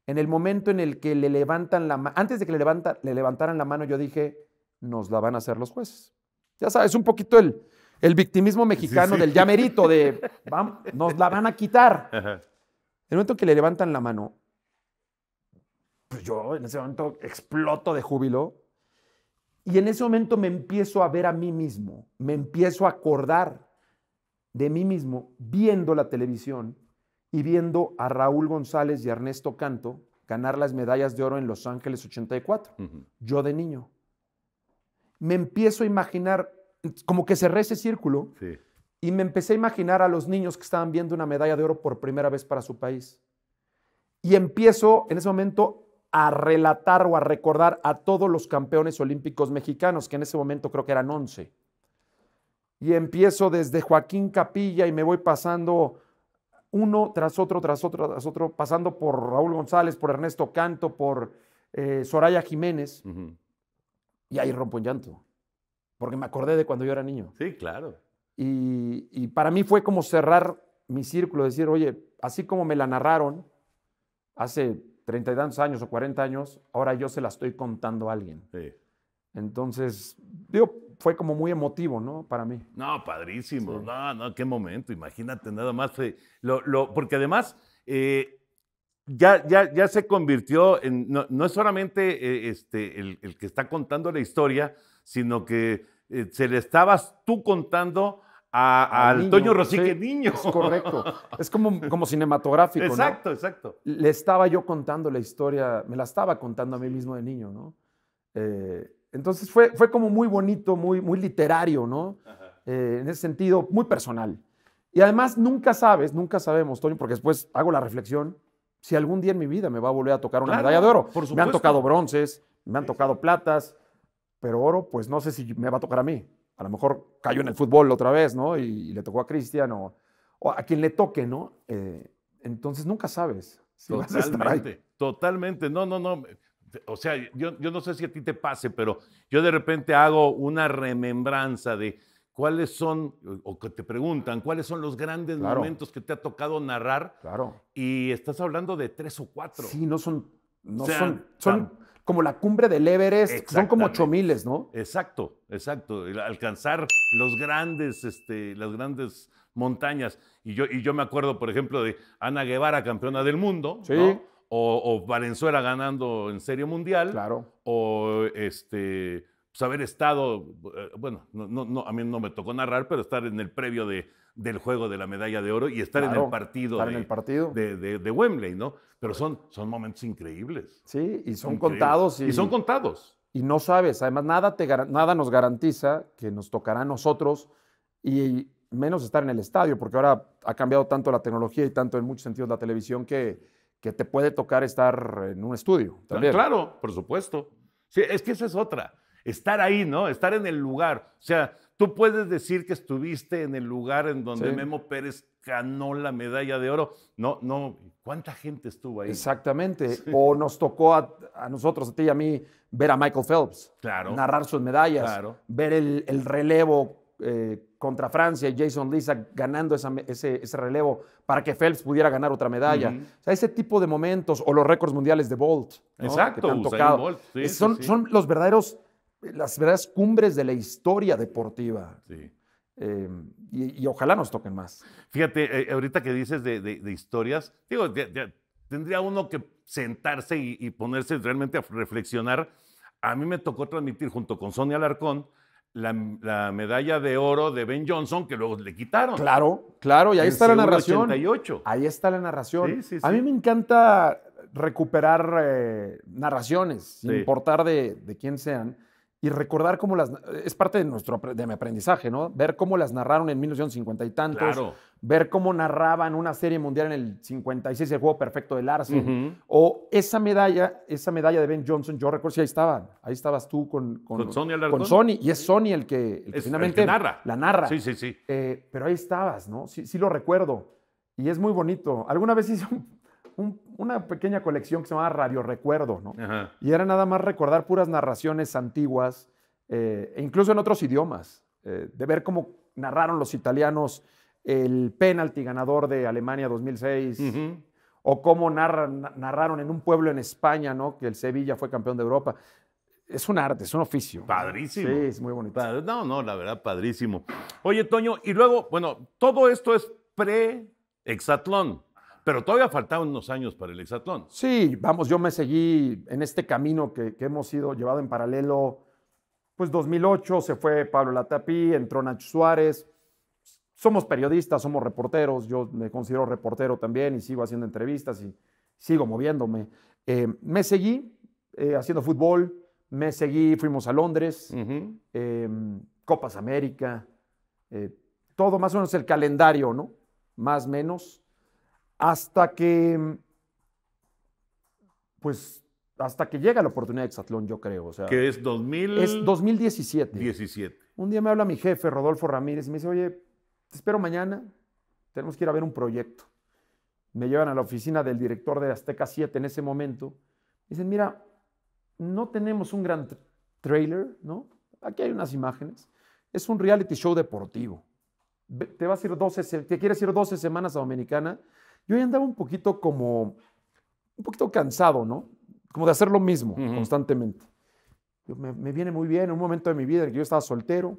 Speaker 1: en el momento en el que le levantan la mano, antes de que le, levanta, le levantaran la mano, yo dije, nos la van a hacer los jueces. Ya sabes, un poquito el, el victimismo mexicano del llamerito, de nos la van a quitar.
Speaker 2: En
Speaker 1: el momento en que le levantan la mano, pues yo en ese momento exploto de júbilo y en ese momento me empiezo a ver a mí mismo, me empiezo a acordar de mí mismo viendo la televisión y viendo a Raúl González y Ernesto Canto ganar las medallas de oro en Los Ángeles 84, yo de niño. Me empiezo a imaginar, como que cerré ese círculo, y me empecé a imaginar a los niños que estaban viendo una medalla de oro por primera vez para su país. Y empiezo en ese momento a relatar o a recordar a todos los campeones olímpicos mexicanos, que en ese momento creo que eran 11. Y empiezo desde Joaquín Capilla y me voy pasando uno tras otro, tras otro, tras otro, pasando por Raúl González, por Ernesto Canto, por eh, Soraya Jiménez. Y ahí rompo en llanto, porque me acordé de cuando yo era niño. Sí, claro. Y, y para mí fue como cerrar mi círculo, decir, oye, así como me la narraron hace treinta y tantos años o cuarenta años, ahora yo se la estoy contando a alguien. Entonces, digo, fue como muy emotivo,
Speaker 2: ¿no? Para mí. No, padrísimo. No, no, qué momento. Imagínate nada más. Eh, porque además, eh, ya, ya, ya, se convirtió en, no, es solamente eh, este, el, que está contando la historia, sino que se le estabas tú contando a, al, Toño Rosique niño. Es correcto.
Speaker 1: Es como, cinematográfico. exacto, exacto. Le estaba yo contando la historia, me la estaba contando a mí mismo de niño, ¿no? Eh, entonces fue, como muy bonito, muy, literario, ¿no? Eh, en ese sentido, muy personal. Y además nunca sabes, nunca sabemos, Toño, porque después hago la reflexión, si algún día en mi vida me va a volver a tocar una medalla de oro. Por me han tocado bronces, me han tocado platas, pero oro, pues no sé si me va a tocar a mí a lo mejor cayó en el fútbol otra vez, ¿no? Y, le tocó a Cristian o, a quien le toque, ¿no?
Speaker 2: Eh, entonces nunca sabes. Si totalmente, vas a estar totalmente. No, no, no. O sea, yo, no sé si a ti te pase, pero yo de repente hago una remembranza de cuáles son, o que te preguntan, cuáles son los grandes momentos que te ha tocado narrar. Claro. Y estás hablando de tres o cuatro. Sí,
Speaker 1: no son. No son, son, como la cumbre del Everest, son como ocho miles, ¿no?
Speaker 2: Exacto, exacto. Alcanzar los grandes, este, las grandes montañas. Y yo, y yo me acuerdo, por ejemplo, de Ana Guevara, campeona del mundo, o, Valenzuela ganando en Serie mundial. Claro. O este, pues haber estado, eh, bueno, no, no, a mí no me tocó narrar, pero estar en el previo de del juego de la medalla de oro y estar en el partido, de, en el partido. De, Wembley, ¿no? Pero son, son momentos increíbles. Sí, y son contados. Y, son contados.
Speaker 1: Y no sabes, además nada, te, nada nos garantiza que nos tocará a nosotros y menos estar en el estadio, porque ahora ha cambiado tanto la tecnología y tanto en muchos sentidos la televisión que, que te puede tocar estar en un estudio. También. Claro,
Speaker 2: por supuesto. Sí, es que esa es otra. Estar ahí, ¿no? Estar en el lugar. O sea, Tú puedes decir que estuviste en el lugar en donde Memo Pérez ganó la medalla de oro. No, no, ¿cuánta gente estuvo ahí?
Speaker 1: Exactamente. O nos tocó a, nosotros, a ti y a mí, ver a Michael Phelps. Claro. Narrar sus medallas. Ver el, relevo eh, contra Francia y Jason Lisa ganando ese, relevo para que Phelps pudiera ganar otra medalla. O sea, ese tipo de momentos, o los récords mundiales de Bolt. Exacto, que te han tocado. Eh, son los verdaderos las verdaderas cumbres de la historia deportiva. Eh, y, ojalá nos toquen
Speaker 2: más. Fíjate, eh, eh, ahorita que dices de, historias, digo, tendría uno que sentarse y, ponerse realmente a reflexionar. A mí me tocó transmitir junto con Sonia Alarcón la, medalla de oro de Ben Johnson que luego le quitaron. Claro, claro, y ahí está la narración. Ahí está la narración. a mí me
Speaker 1: encanta recuperar narraciones, sin importar de quién sean y recordar cómo las. Es parte de, nuestro, de mi aprendizaje, ¿no? Ver cómo las narraron en 1950 y tantos. Claro. Ver cómo narraban una serie mundial en el 56, el juego perfecto de Larsen. O esa medalla, esa medalla de Ben Johnson, yo recuerdo, si ahí estaba. Ahí estabas tú con, con, Sony Con Sony, y es Sony el que, finalmente. narra. La narra. Sí, sí, sí. Eh, pero ahí estabas, ¿no? Sí, sí lo recuerdo. Y es muy bonito. Alguna vez hice un, una pequeña colección que se llamaba Radio Recuerdo, ¿no? Y era nada más recordar puras narraciones antiguas, eh, e incluso en otros idiomas, eh, de ver cómo narraron los italianos el penalti ganador de Alemania 2006, o cómo narraron en un pueblo en España, ¿no? Que el Sevilla fue
Speaker 2: campeón de Europa. Es un arte, es un oficio. Padrísimo. Sí, es muy bonito. No, no, la verdad, padrísimo. Oye, Toño, y luego, bueno, todo esto es pre-exatlón. Pero todavía faltaban unos años para el hexatlón.
Speaker 1: Sí, vamos, yo me seguí en este camino que, hemos sido llevado en paralelo. Pues 2008 se fue Pablo Latapí, entró Nacho Suárez. Somos periodistas, somos reporteros. Yo me considero reportero también y sigo haciendo entrevistas y sigo moviéndome. Eh, me seguí eh, haciendo fútbol, me seguí, fuimos a Londres, em, Copas América, eh, todo más o menos el calendario, ¿no? Más menos hasta que, pues, hasta que llega la oportunidad de
Speaker 2: Exatlón, yo creo. O sea, que es 2000... Es 2017. 17.
Speaker 1: Un día me habla mi jefe, Rodolfo Ramírez, y me dice, oye, te espero mañana, tenemos que ir a ver un proyecto. Me llevan a la oficina del director de Azteca 7 en ese momento. dicen, mira, no tenemos un gran trailer, ¿no? Aquí hay unas imágenes. Es un reality show deportivo. Te vas a ir 12, te quieres ir 12 semanas a Dominicana yo ya andaba un poquito como, un poquito cansado, ¿no? Como de hacer lo mismo constantemente. me, viene muy bien en un momento de mi vida en que yo estaba soltero,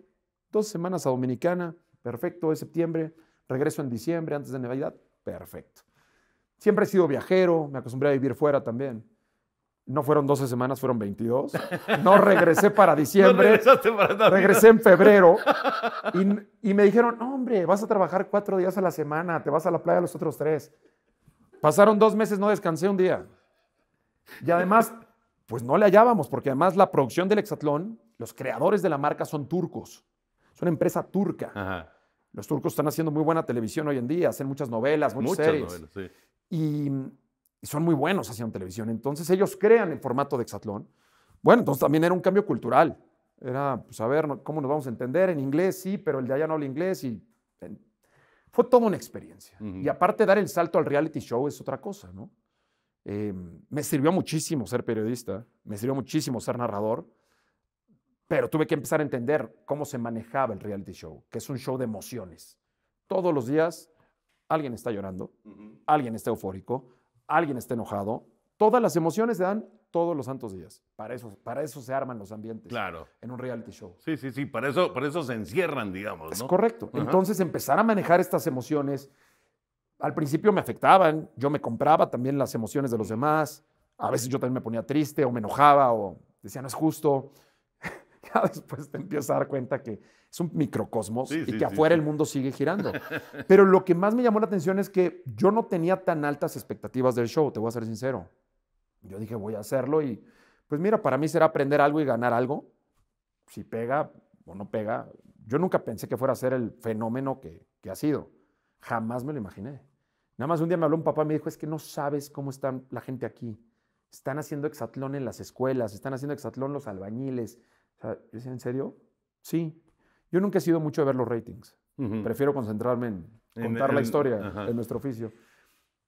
Speaker 1: dos semanas a Dominicana, perfecto, es septiembre, regreso en diciembre, antes de Navidad, perfecto. Siempre he sido viajero, me acostumbré a vivir fuera también no fueron 12 semanas, fueron 22. (laughs) No regresé para diciembre.
Speaker 2: regresé en febrero.
Speaker 1: (laughs) Y, me dijeron, hombre, vas a trabajar cuatro días a la semana, te vas a la playa los otros tres. Pasaron dos meses, no descansé un día. Y además, pues no le hallábamos, porque además la producción del Hexatlón, los creadores de la marca son turcos. Es una empresa turca. Los turcos están haciendo muy buena televisión hoy en día, hacen muchas novelas, muchas, series. Y y son muy buenos haciendo televisión. Entonces ellos crean el formato de Hexatlón. Bueno, entonces también era un cambio cultural. Era, pues a ver, ¿cómo nos vamos a entender? En inglés sí, pero el de allá no habla inglés y fue toda una experiencia. Y aparte dar el salto al reality show es otra cosa, ¿no? Em, me sirvió muchísimo ser periodista, me sirvió muchísimo ser narrador, pero tuve que empezar a entender cómo se manejaba el reality show, que es un show de emociones. Todos los días alguien está llorando, alguien está eufórico, alguien está enojado, todas las emociones se dan todos los santos días. Para eso, para eso se arman los ambientes.
Speaker 2: Claro. En un reality show. Sí, sí, sí. Para eso, para eso se encierran, digamos. Es correcto. Entonces,
Speaker 1: empezar a manejar estas emociones. Al principio me afectaban. Yo me compraba también las emociones de los demás. A veces yo también me ponía triste o me enojaba o decía, no es justo. (laughs) ya después te empiezas a dar cuenta que es un microcosmos y que afuera el mundo sigue girando. (laughs) Pero lo que más me llamó la atención es que yo no tenía tan altas expectativas del show, te voy a ser sincero. Yo dije, voy a hacerlo y pues mira, para mí será aprender algo y ganar algo. Si pega o no pega. Yo nunca pensé que fuera a ser el fenómeno que, que ha sido. Jamás me lo imaginé. Nada más un día me habló un papá y me dijo, es que no sabes cómo está la gente aquí. Están haciendo exatlón en las escuelas, están haciendo exatlón los albañiles. O ¿en serio? Sí, yo nunca he sido mucho de ver los ratings. Prefiero concentrarme en contar la historia de en nuestro oficio.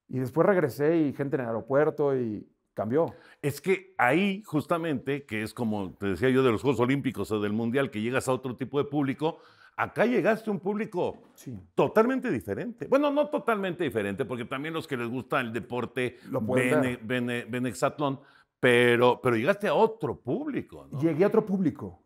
Speaker 1: Y después regresé y gente en el aeropuerto y cambió.
Speaker 2: Es que ahí justamente, que es como te decía yo de los Juegos Olímpicos o del Mundial, que llegas a otro tipo de público, acá llegaste a un público totalmente diferente. Bueno, no totalmente diferente, porque también los que les gusta el deporte ven, exatlón, pero, pero llegaste a otro público.
Speaker 1: Llegué a otro público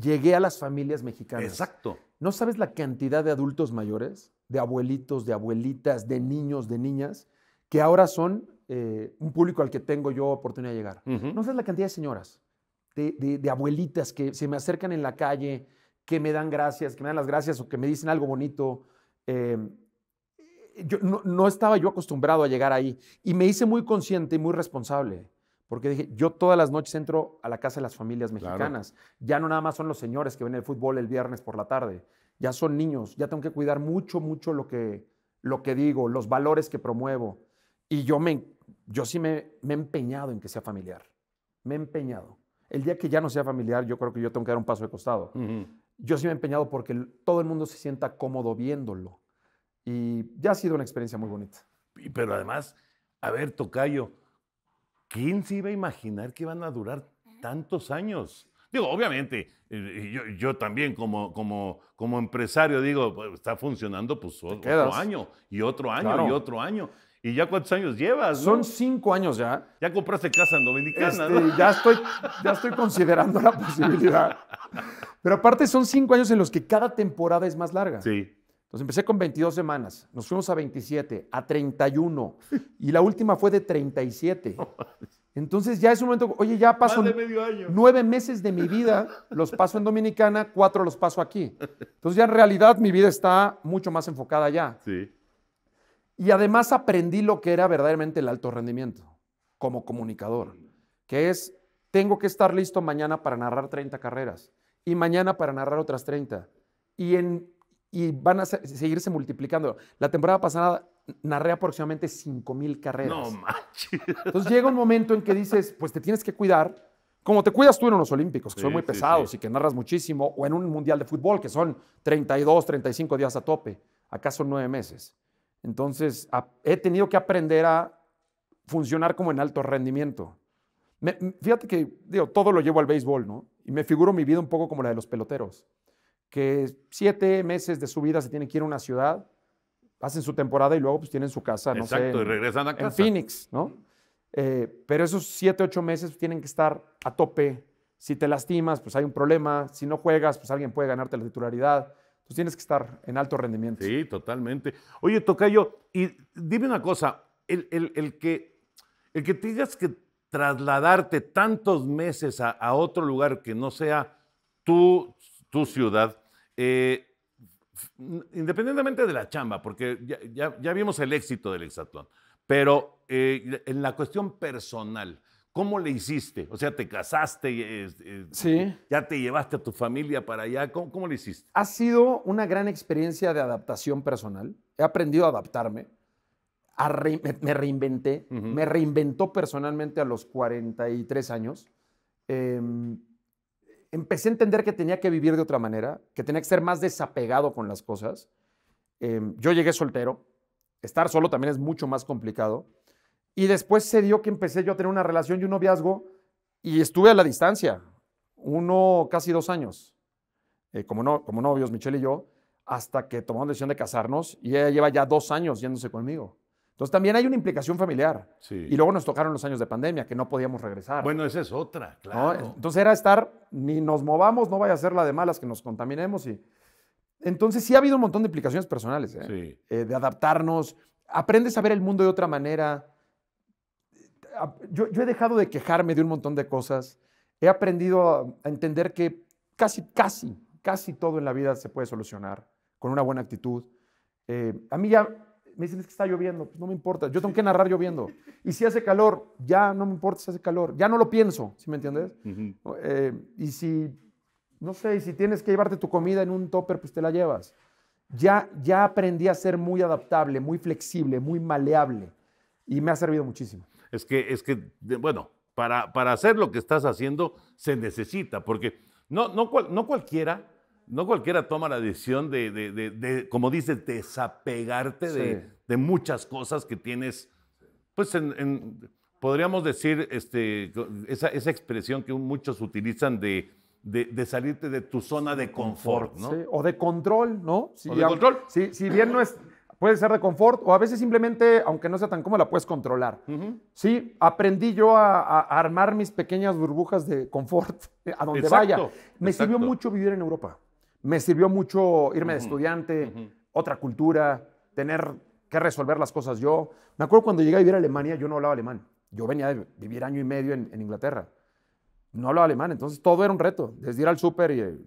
Speaker 1: llegué a las familias mexicanas. Exacto. ¿No sabes la cantidad de adultos mayores, de abuelitos, de abuelitas, de niños, de niñas, que ahora son eh, un público al que tengo yo oportunidad de llegar? ¿No sabes la cantidad de señoras, de, abuelitas que se me acercan en la calle, que me dan gracias, que me dan las gracias o que me dicen algo bonito? Eh, yo, no, no estaba yo acostumbrado a llegar ahí y me hice muy consciente y muy responsable porque dije, yo todas las noches entro a la casa de las familias mexicanas. Ya no nada más son los señores que ven el fútbol el viernes por la tarde. Ya son niños. Ya tengo que cuidar mucho, mucho lo que, lo que digo, los valores que promuevo. Y yo, me, yo sí me, me he empeñado en que sea familiar. Me he empeñado. El día que ya no sea familiar, yo creo que yo tengo que dar un paso de costado. Yo sí me he empeñado porque todo el mundo se sienta cómodo viéndolo. Y ya ha sido una experiencia muy bonita.
Speaker 2: Pero además, a ver, Tocayo ¿quién se iba a imaginar que iban a durar tantos años? Digo, obviamente, eh, eh, yo, también como, como, como empresario digo, pues, está funcionando pues otro año y otro año y otro año. ¿Y ya cuántos años llevas? Son cinco años ya. Ya compraste casa en Dominicana, este, ¿no? Ya estoy, ya estoy considerando la posibilidad.
Speaker 1: (laughs) Pero aparte son cinco años en los que cada temporada es más larga. Sí. Entonces empecé con 22 semanas, nos fuimos a 27, a 31 y la última fue de 37. (laughs) Entonces ya es un momento, oye, ya paso nueve meses de mi vida, los paso en Dominicana, cuatro los paso aquí. Entonces ya en realidad mi vida está mucho más enfocada allá. Y además aprendí lo que era verdaderamente el alto rendimiento como comunicador, que es, tengo que estar listo mañana para narrar 30 carreras y mañana para narrar otras 30. Y en y van a seguirse multiplicando. La temporada pasada narré aproximadamente 5,000 mil carreras. No manches. Entonces llega un momento en que dices, pues te tienes que cuidar, como te cuidas tú en los Olímpicos, que son muy pesados y que narras muchísimo, o en un Mundial de Fútbol, que son 32, 35 días a tope. acaso son nueve meses. Entonces he tenido que aprender a funcionar como en alto rendimiento. fíjate que, digo, todo lo llevo al béisbol, ¿no? Y me figuro mi vida un poco como la de los peloteros que siete meses de su vida se tienen que ir a una ciudad, hacen su temporada y luego pues tienen su casa, no Exacto, y regresan a casa. En Phoenix, ¿no? Eh, pero esos siete, ocho meses tienen que estar a tope. Si te lastimas, pues hay un problema. Si no juegas, pues alguien puede ganarte la titularidad.
Speaker 2: Entonces tienes que estar en alto rendimiento. Sí, totalmente. Oye, Tocayo, y dime una cosa, el, el, el que, el que tengas que trasladarte tantos meses a, a otro lugar que no sea tu, tu ciudad, eh, independientemente de la chamba, porque ya, vimos el éxito del hexatlón, pero eh, en la cuestión personal, ¿cómo le hiciste? O sea, te casaste, eh, sí. ya te llevaste a tu familia para allá, ¿Cómo, le hiciste? Ha
Speaker 1: sido una gran experiencia de adaptación personal, he aprendido a adaptarme, me, reinventé, me reinventó personalmente a los 43 años. Em, empecé a entender que tenía que vivir de otra manera, que tenía que ser más desapegado con las cosas. Em, yo llegué soltero, estar solo también es mucho más complicado. Y después se dio que empecé yo a tener una relación y un noviazgo y estuve a la distancia, uno casi dos años, eh, como, como novios, Michelle y yo, hasta que tomamos la decisión de casarnos y ella lleva ya dos años yéndose conmigo. Entonces también hay una implicación familiar. Y luego nos tocaron los años de pandemia, que no podíamos regresar. Bueno, esa es otra, claro. Entonces era estar, ni nos movamos, no vaya a ser la de malas que nos contaminemos. Y... Entonces sí ha habido un montón de implicaciones personales, ¿eh? Eh, de adaptarnos, aprendes a ver el mundo de otra manera. Yo, he dejado de quejarme de un montón de cosas. He aprendido a, entender que casi, casi, casi todo en la vida se puede solucionar con una buena actitud. Eh, a mí ya me dicen es que está lloviendo, pues no me importa, yo tengo que narrar lloviendo. Y si hace calor, ya no me importa si hace calor, ya no lo pienso, si me entiendes? Eh, y si, no sé, si tienes que llevarte tu comida en un topper, pues te la llevas. Ya, ya aprendí a ser muy adaptable, muy flexible, muy maleable y me ha servido muchísimo.
Speaker 2: Es que, es que bueno, para, para hacer lo que estás haciendo se necesita, porque no, no, no cualquiera no cualquiera toma la decisión de, de, de, como dices, desapegarte de, muchas cosas que tienes, pues en, podríamos decir, este, esa, esa, expresión que muchos utilizan de, salirte de tu zona de confort, ¿no? Sí.
Speaker 1: O de control, ¿no? Si, o de control. Si, bien no es, puede ser de confort o a veces simplemente, aunque no sea tan cómoda, la puedes controlar. Sí, aprendí yo a, armar mis pequeñas burbujas de confort (laughs) a donde vaya. Me sirvió mucho vivir en Europa me sirvió mucho irme de estudiante, otra cultura, tener que resolver las cosas yo. Me acuerdo cuando llegué a vivir a Alemania, yo no hablaba alemán. Yo venía de vivir año y medio en, Inglaterra. No hablaba alemán, entonces todo era un reto. Desde ir al súper y eh,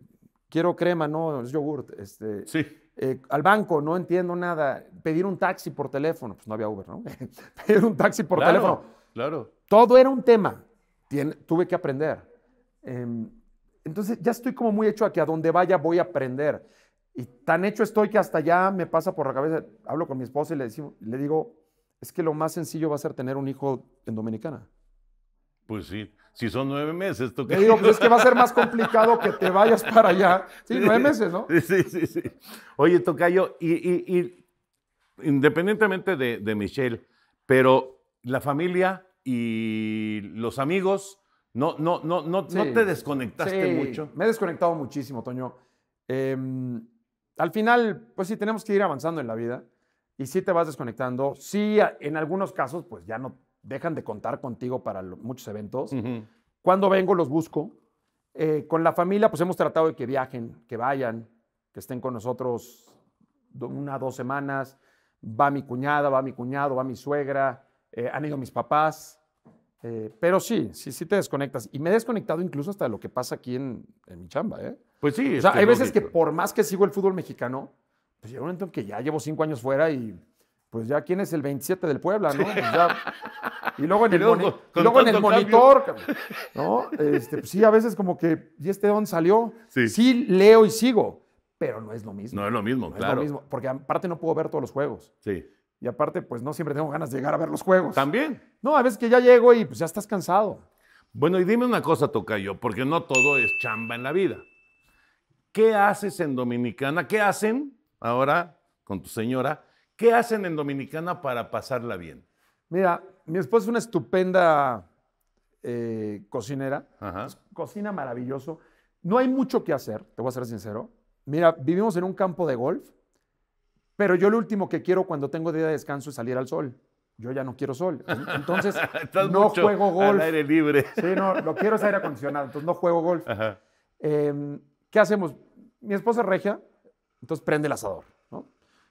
Speaker 1: quiero crema, no, es yogurt. Este, sí. Eh, al banco, no entiendo nada. Pedir un taxi por teléfono, pues no había Uber, ¿no? (laughs) Pedir un taxi por teléfono. Claro. Todo era un tema. tuve que aprender. Em, entonces ya estoy como muy hecho a que a donde vaya voy a aprender. Y tan hecho estoy que hasta ya me pasa por la cabeza, hablo con mi esposa y le, le digo, es que lo más sencillo va a ser tener un hijo en Dominicana.
Speaker 2: Pues sí, si son nueve meses, Le digo, pues es que va a ser más (laughs) complicado que te vayas para allá. Sí, nueve meses, ¿no? Sí, sí, sí. Oye, Tocayo, y, y, independientemente de, de Michelle, pero la familia y los amigos no, no, no, no, te desconectaste mucho.
Speaker 1: Me he desconectado muchísimo, Toño. Em, al final, pues sí, tenemos que ir avanzando en la vida y sí te vas desconectando. Sí, en algunos casos, pues ya no dejan de contar contigo para muchos eventos. Cuando vengo, los busco. Eh, con la familia, pues hemos tratado de que viajen, que vayan, que estén con nosotros una, dos semanas. Va mi cuñada, va mi cuñado, va mi suegra, eh, han ido mis papás. Eh, pero sí, sí, sí te desconectas. Y me he desconectado incluso hasta lo que pasa aquí en, en mi chamba, ¿eh? Pues sí. O sea, hay veces que por más que sigo el fútbol mexicano, pues llega un momento que ya llevo cinco años fuera y pues ya quién es el 27 del Puebla, ¿no? y luego en el, monitor, ¿no? Este, pues sí, a veces como que, ¿y este don salió? Sí. leo y sigo, pero no es
Speaker 2: lo mismo. No es lo mismo, no claro. Es lo mismo,
Speaker 1: porque aparte no puedo ver todos los juegos. Sí. Y aparte, pues no siempre tengo ganas
Speaker 2: de llegar a ver los juegos. También. No, a veces que ya llego y pues ya estás cansado. Bueno, y dime una cosa, Tocayo, porque no todo es chamba en la vida. ¿Qué haces en Dominicana? ¿Qué hacen ahora con tu señora? ¿Qué hacen en Dominicana para pasarla bien?
Speaker 1: Mira, mi esposa es una estupenda eh, cocinera. Cocina maravilloso. No hay mucho que hacer, te voy a ser sincero. Mira, vivimos en un campo de golf pero yo lo último que quiero cuando tengo día de descanso es salir al sol. Yo ya no quiero sol.
Speaker 2: Entonces, (laughs) no juego golf. Al aire libre. Sí, no,
Speaker 1: lo quiero es aire acondicionado, entonces no juego golf. Em, ¿Qué hacemos? Mi esposa regia, entonces prende el asador.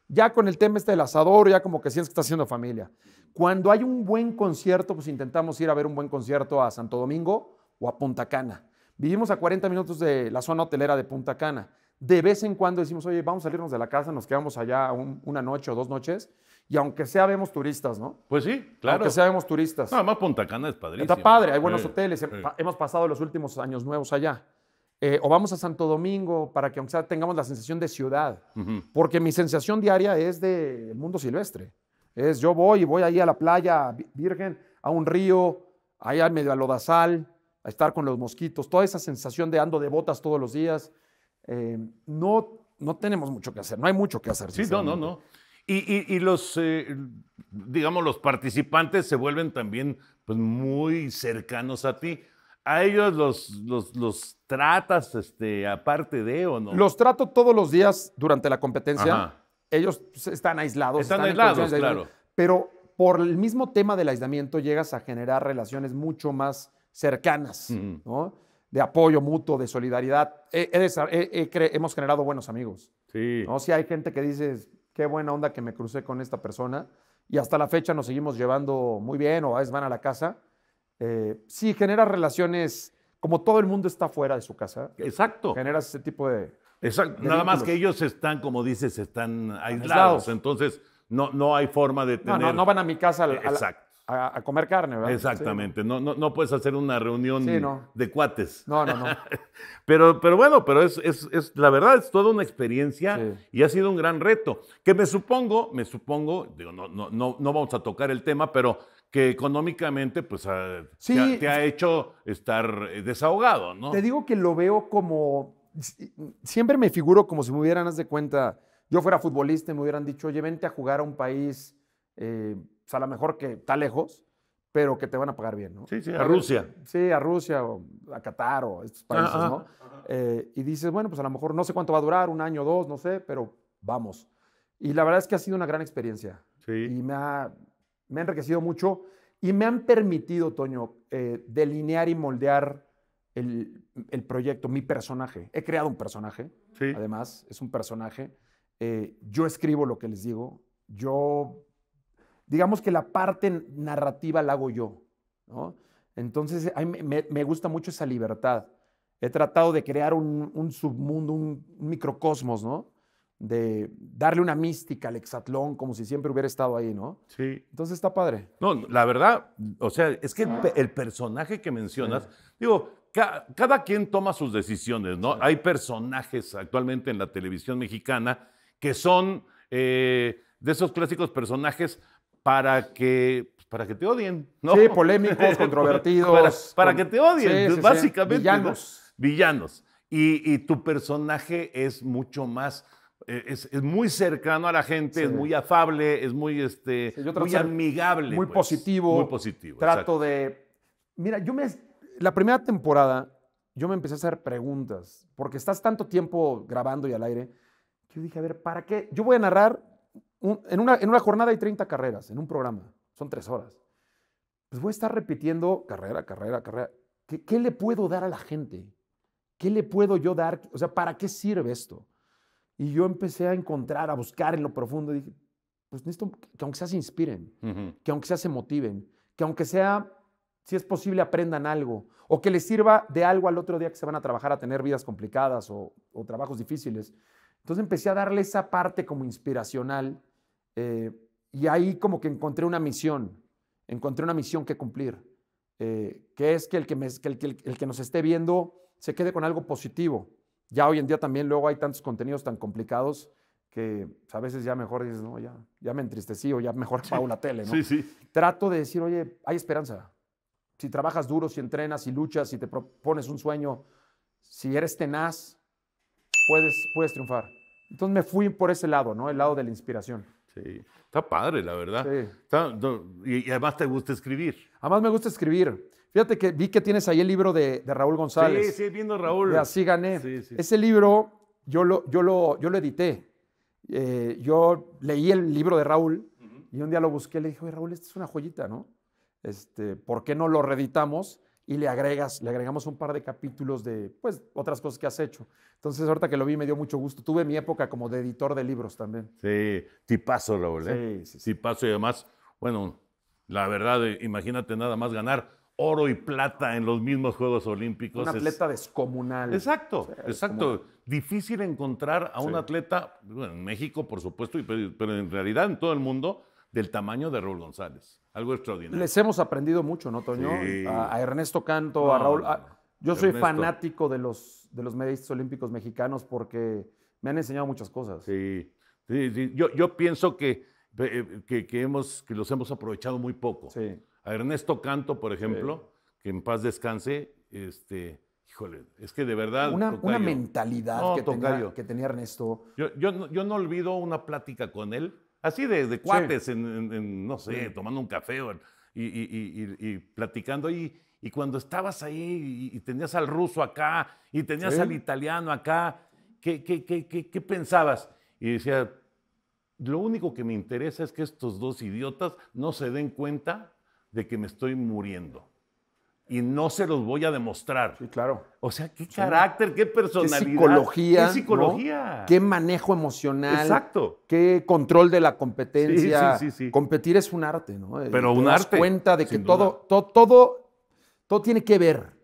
Speaker 1: Ya con el tema este del asador, ya como que sientes que está haciendo familia. Cuando hay un buen concierto, pues intentamos ir a ver un buen concierto a Santo Domingo o a Punta Cana. Vivimos a 40 minutos de la zona hotelera de Punta Cana de vez en cuando decimos, oye, vamos a salirnos de la casa, nos quedamos allá una noche o dos noches, y aunque sea vemos turistas, ¿no?
Speaker 2: Pues sí, claro. Aunque sea vemos turistas. más Punta Cana es padrísimo. Está padre, hay buenos
Speaker 1: hoteles, hemos pasado los últimos años nuevos allá. Eh, o vamos a Santo Domingo para que aunque sea tengamos la sensación de ciudad, porque mi sensación diaria es de mundo silvestre. Es yo voy y voy ahí a la playa virgen, a un río, ahí al medio al lodazal, a estar con los mosquitos, toda esa sensación de ando de botas todos los días. Eh, no, no tenemos mucho que hacer, no hay mucho que hacer. Sí, no, no,
Speaker 2: no. Y, y, los, eh, digamos, los participantes se vuelven también pues, muy cercanos a ti. ¿A ellos los, los, los tratas este, aparte de o no? Los
Speaker 1: trato todos los días durante la competencia. Ellos están aislados. Están, aislados, claro. Pero por el mismo tema del aislamiento llegas a generar relaciones mucho más cercanas, ¿no? de apoyo mutuo, de solidaridad. hemos generado buenos amigos. Sí. Si hay gente que dice, qué buena onda que me crucé con esta persona, y hasta la fecha nos seguimos llevando muy bien, o a veces van a la casa. Eh, sí, genera relaciones, como todo el mundo está fuera de su casa. Exacto. Genera ese tipo de.
Speaker 2: Exacto. Nada más que ellos están, como dices, están aislados. Entonces, no, no hay forma de tener. No, no,
Speaker 1: van a mi casa Exacto
Speaker 2: a, comer carne, ¿verdad? Exactamente, no, no, no, puedes hacer una reunión de cuates. No, no, no. (laughs) pero, pero bueno, pero es, es, es, la verdad, es toda una experiencia y ha sido un gran reto. Que me supongo, me supongo, digo, no, no, no, no vamos a tocar el tema, pero que económicamente pues te, ha, hecho estar eh, desahogado, ¿no? Te digo
Speaker 1: que lo veo como siempre me figuro como si me hubieran dado de cuenta, yo fuera futbolista y me hubieran dicho, oye, vente a jugar a un país eh, sea, a lo mejor que está lejos, pero que te van a pagar bien, ¿no? Sí, sí, a Rusia. Sí, a Rusia o a Qatar o a estos países, ¿no? Eh, y dices, bueno, pues a lo mejor no sé cuánto va a durar, un año, dos, no sé, pero vamos. Y la verdad es que ha sido una gran experiencia. Sí. Y me ha, me enriquecido mucho y me han permitido, Toño, eh, delinear y moldear el, proyecto, mi personaje. He creado un personaje, sí. además, es un personaje. Eh, yo escribo lo que les digo, yo digamos que la parte narrativa la hago yo, ¿no? Entonces, a me, gusta mucho esa libertad. He tratado de crear un, submundo, un, microcosmos, ¿no? De darle una mística al hexatlón, como si siempre hubiera estado ahí, ¿no? Sí. Entonces está
Speaker 2: padre. No, la verdad, o sea, es que el, personaje que mencionas, digo, cada quien toma sus decisiones, ¿no? Hay personajes actualmente en la televisión mexicana que son eh, de esos clásicos personajes para que pues, para que te odien, ¿no? Sí, polémicos, (laughs) controvertidos. para, que te odien, básicamente. Villanos. Villanos. Y, tu personaje es mucho más, eh, es, muy cercano a la gente, es muy afable, es muy, este, amigable. Muy pues. positivo. Muy positivo. Trato de...
Speaker 1: Mira, yo me... La primera temporada, yo me empecé a hacer preguntas, porque estás tanto tiempo grabando y al aire, yo dije, a ver, ¿para qué? Yo voy a narrar en, una, jornada hay 30 carreras, en un programa, son tres horas. Pues voy a estar repitiendo carrera, carrera, carrera. ¿Qué, ¿Qué, le puedo dar a la gente? ¿Qué le puedo yo dar? O sea, ¿para qué sirve esto? Y yo empecé a encontrar, a buscar en lo profundo. Y Dije, pues necesito que aunque sea se inspiren, que aunque sea se motiven, que aunque sea, si es posible, aprendan algo o que les sirva de algo al otro día que se van a trabajar a tener vidas complicadas o, o trabajos difíciles. Entonces empecé a darle esa parte como inspiracional eh, y ahí como que encontré una misión, encontré una misión que cumplir, eh, que es que, el que, el, que el, que nos esté viendo se quede con algo positivo. Ya hoy en día también luego hay tantos contenidos tan complicados que pues, a veces ya mejor dices, no, ya, ya me entristecí o ya mejor (laughs) pago la tele, ¿no? Sí, sí. Trato de decir, oye, hay esperanza. Si trabajas duro, si entrenas, si luchas, si te propones un sueño, si eres tenaz, puedes, puedes triunfar. Entonces me fui por ese lado, ¿no? El lado de la inspiración.
Speaker 2: Sí. Está padre, la verdad. y, además te gusta escribir. Además me gusta escribir. Fíjate que vi que tienes ahí el libro de, Raúl
Speaker 1: González. Sí, sí,
Speaker 2: viendo Raúl. Sí, Así gané. Ese
Speaker 1: libro yo lo, yo lo, yo lo edité. Eh, yo leí el libro de Raúl y un día lo busqué. y Le dije, oye, Raúl, esta es una joyita, ¿no? Este, ¿Por qué no lo reeditamos? y le agregas, le agregamos un par de capítulos de, pues, otras cosas que has hecho. Entonces, ahorita que lo vi me dio mucho gusto. Tuve mi época como de editor de libros también.
Speaker 2: Sí, tipazo, Raúl, ¿eh? Sí, sí, Tipazo y además, bueno, la verdad, eh, imagínate nada más ganar oro y plata en los mismos Juegos Olímpicos. Un atleta
Speaker 1: descomunal. Exacto, exacto.
Speaker 2: Difícil encontrar a un atleta, bueno, en México por supuesto, pero en realidad en todo el mundo, del tamaño de Raúl González. Algo extraordinario. Les hemos
Speaker 1: aprendido mucho, ¿no, Toño? A, Ernesto Canto, a Raúl. yo soy fanático de los, de los medallistas olímpicos mexicanos porque me han enseñado muchas cosas.
Speaker 2: Sí, sí, Yo, pienso eh, que, que, hemos, que los hemos aprovechado muy poco. A Ernesto Canto, por ejemplo, que en paz descanse, este, híjole, es que de verdad. Una, mentalidad que, tenía,
Speaker 1: que, tenía, Ernesto.
Speaker 2: Yo, yo, yo no olvido una plática con él así de, cuates, en, no sé, tomando un café y, platicando ahí. Y cuando estabas ahí y, tenías al ruso acá y tenías al italiano acá, ¿qué, qué, qué, qué, qué pensabas? Y decía, lo único que me interesa es que estos dos idiotas no se den cuenta de que me estoy muriendo y no se los voy a demostrar. Sí, claro. O sea, qué carácter, qué personalidad. Qué psicología. Qué
Speaker 1: manejo emocional. Exacto. Qué control de la competencia. Sí, sí, sí, Competir es un arte, ¿no? Eh, Pero un das cuenta de que todo, todo, todo, tiene que ver.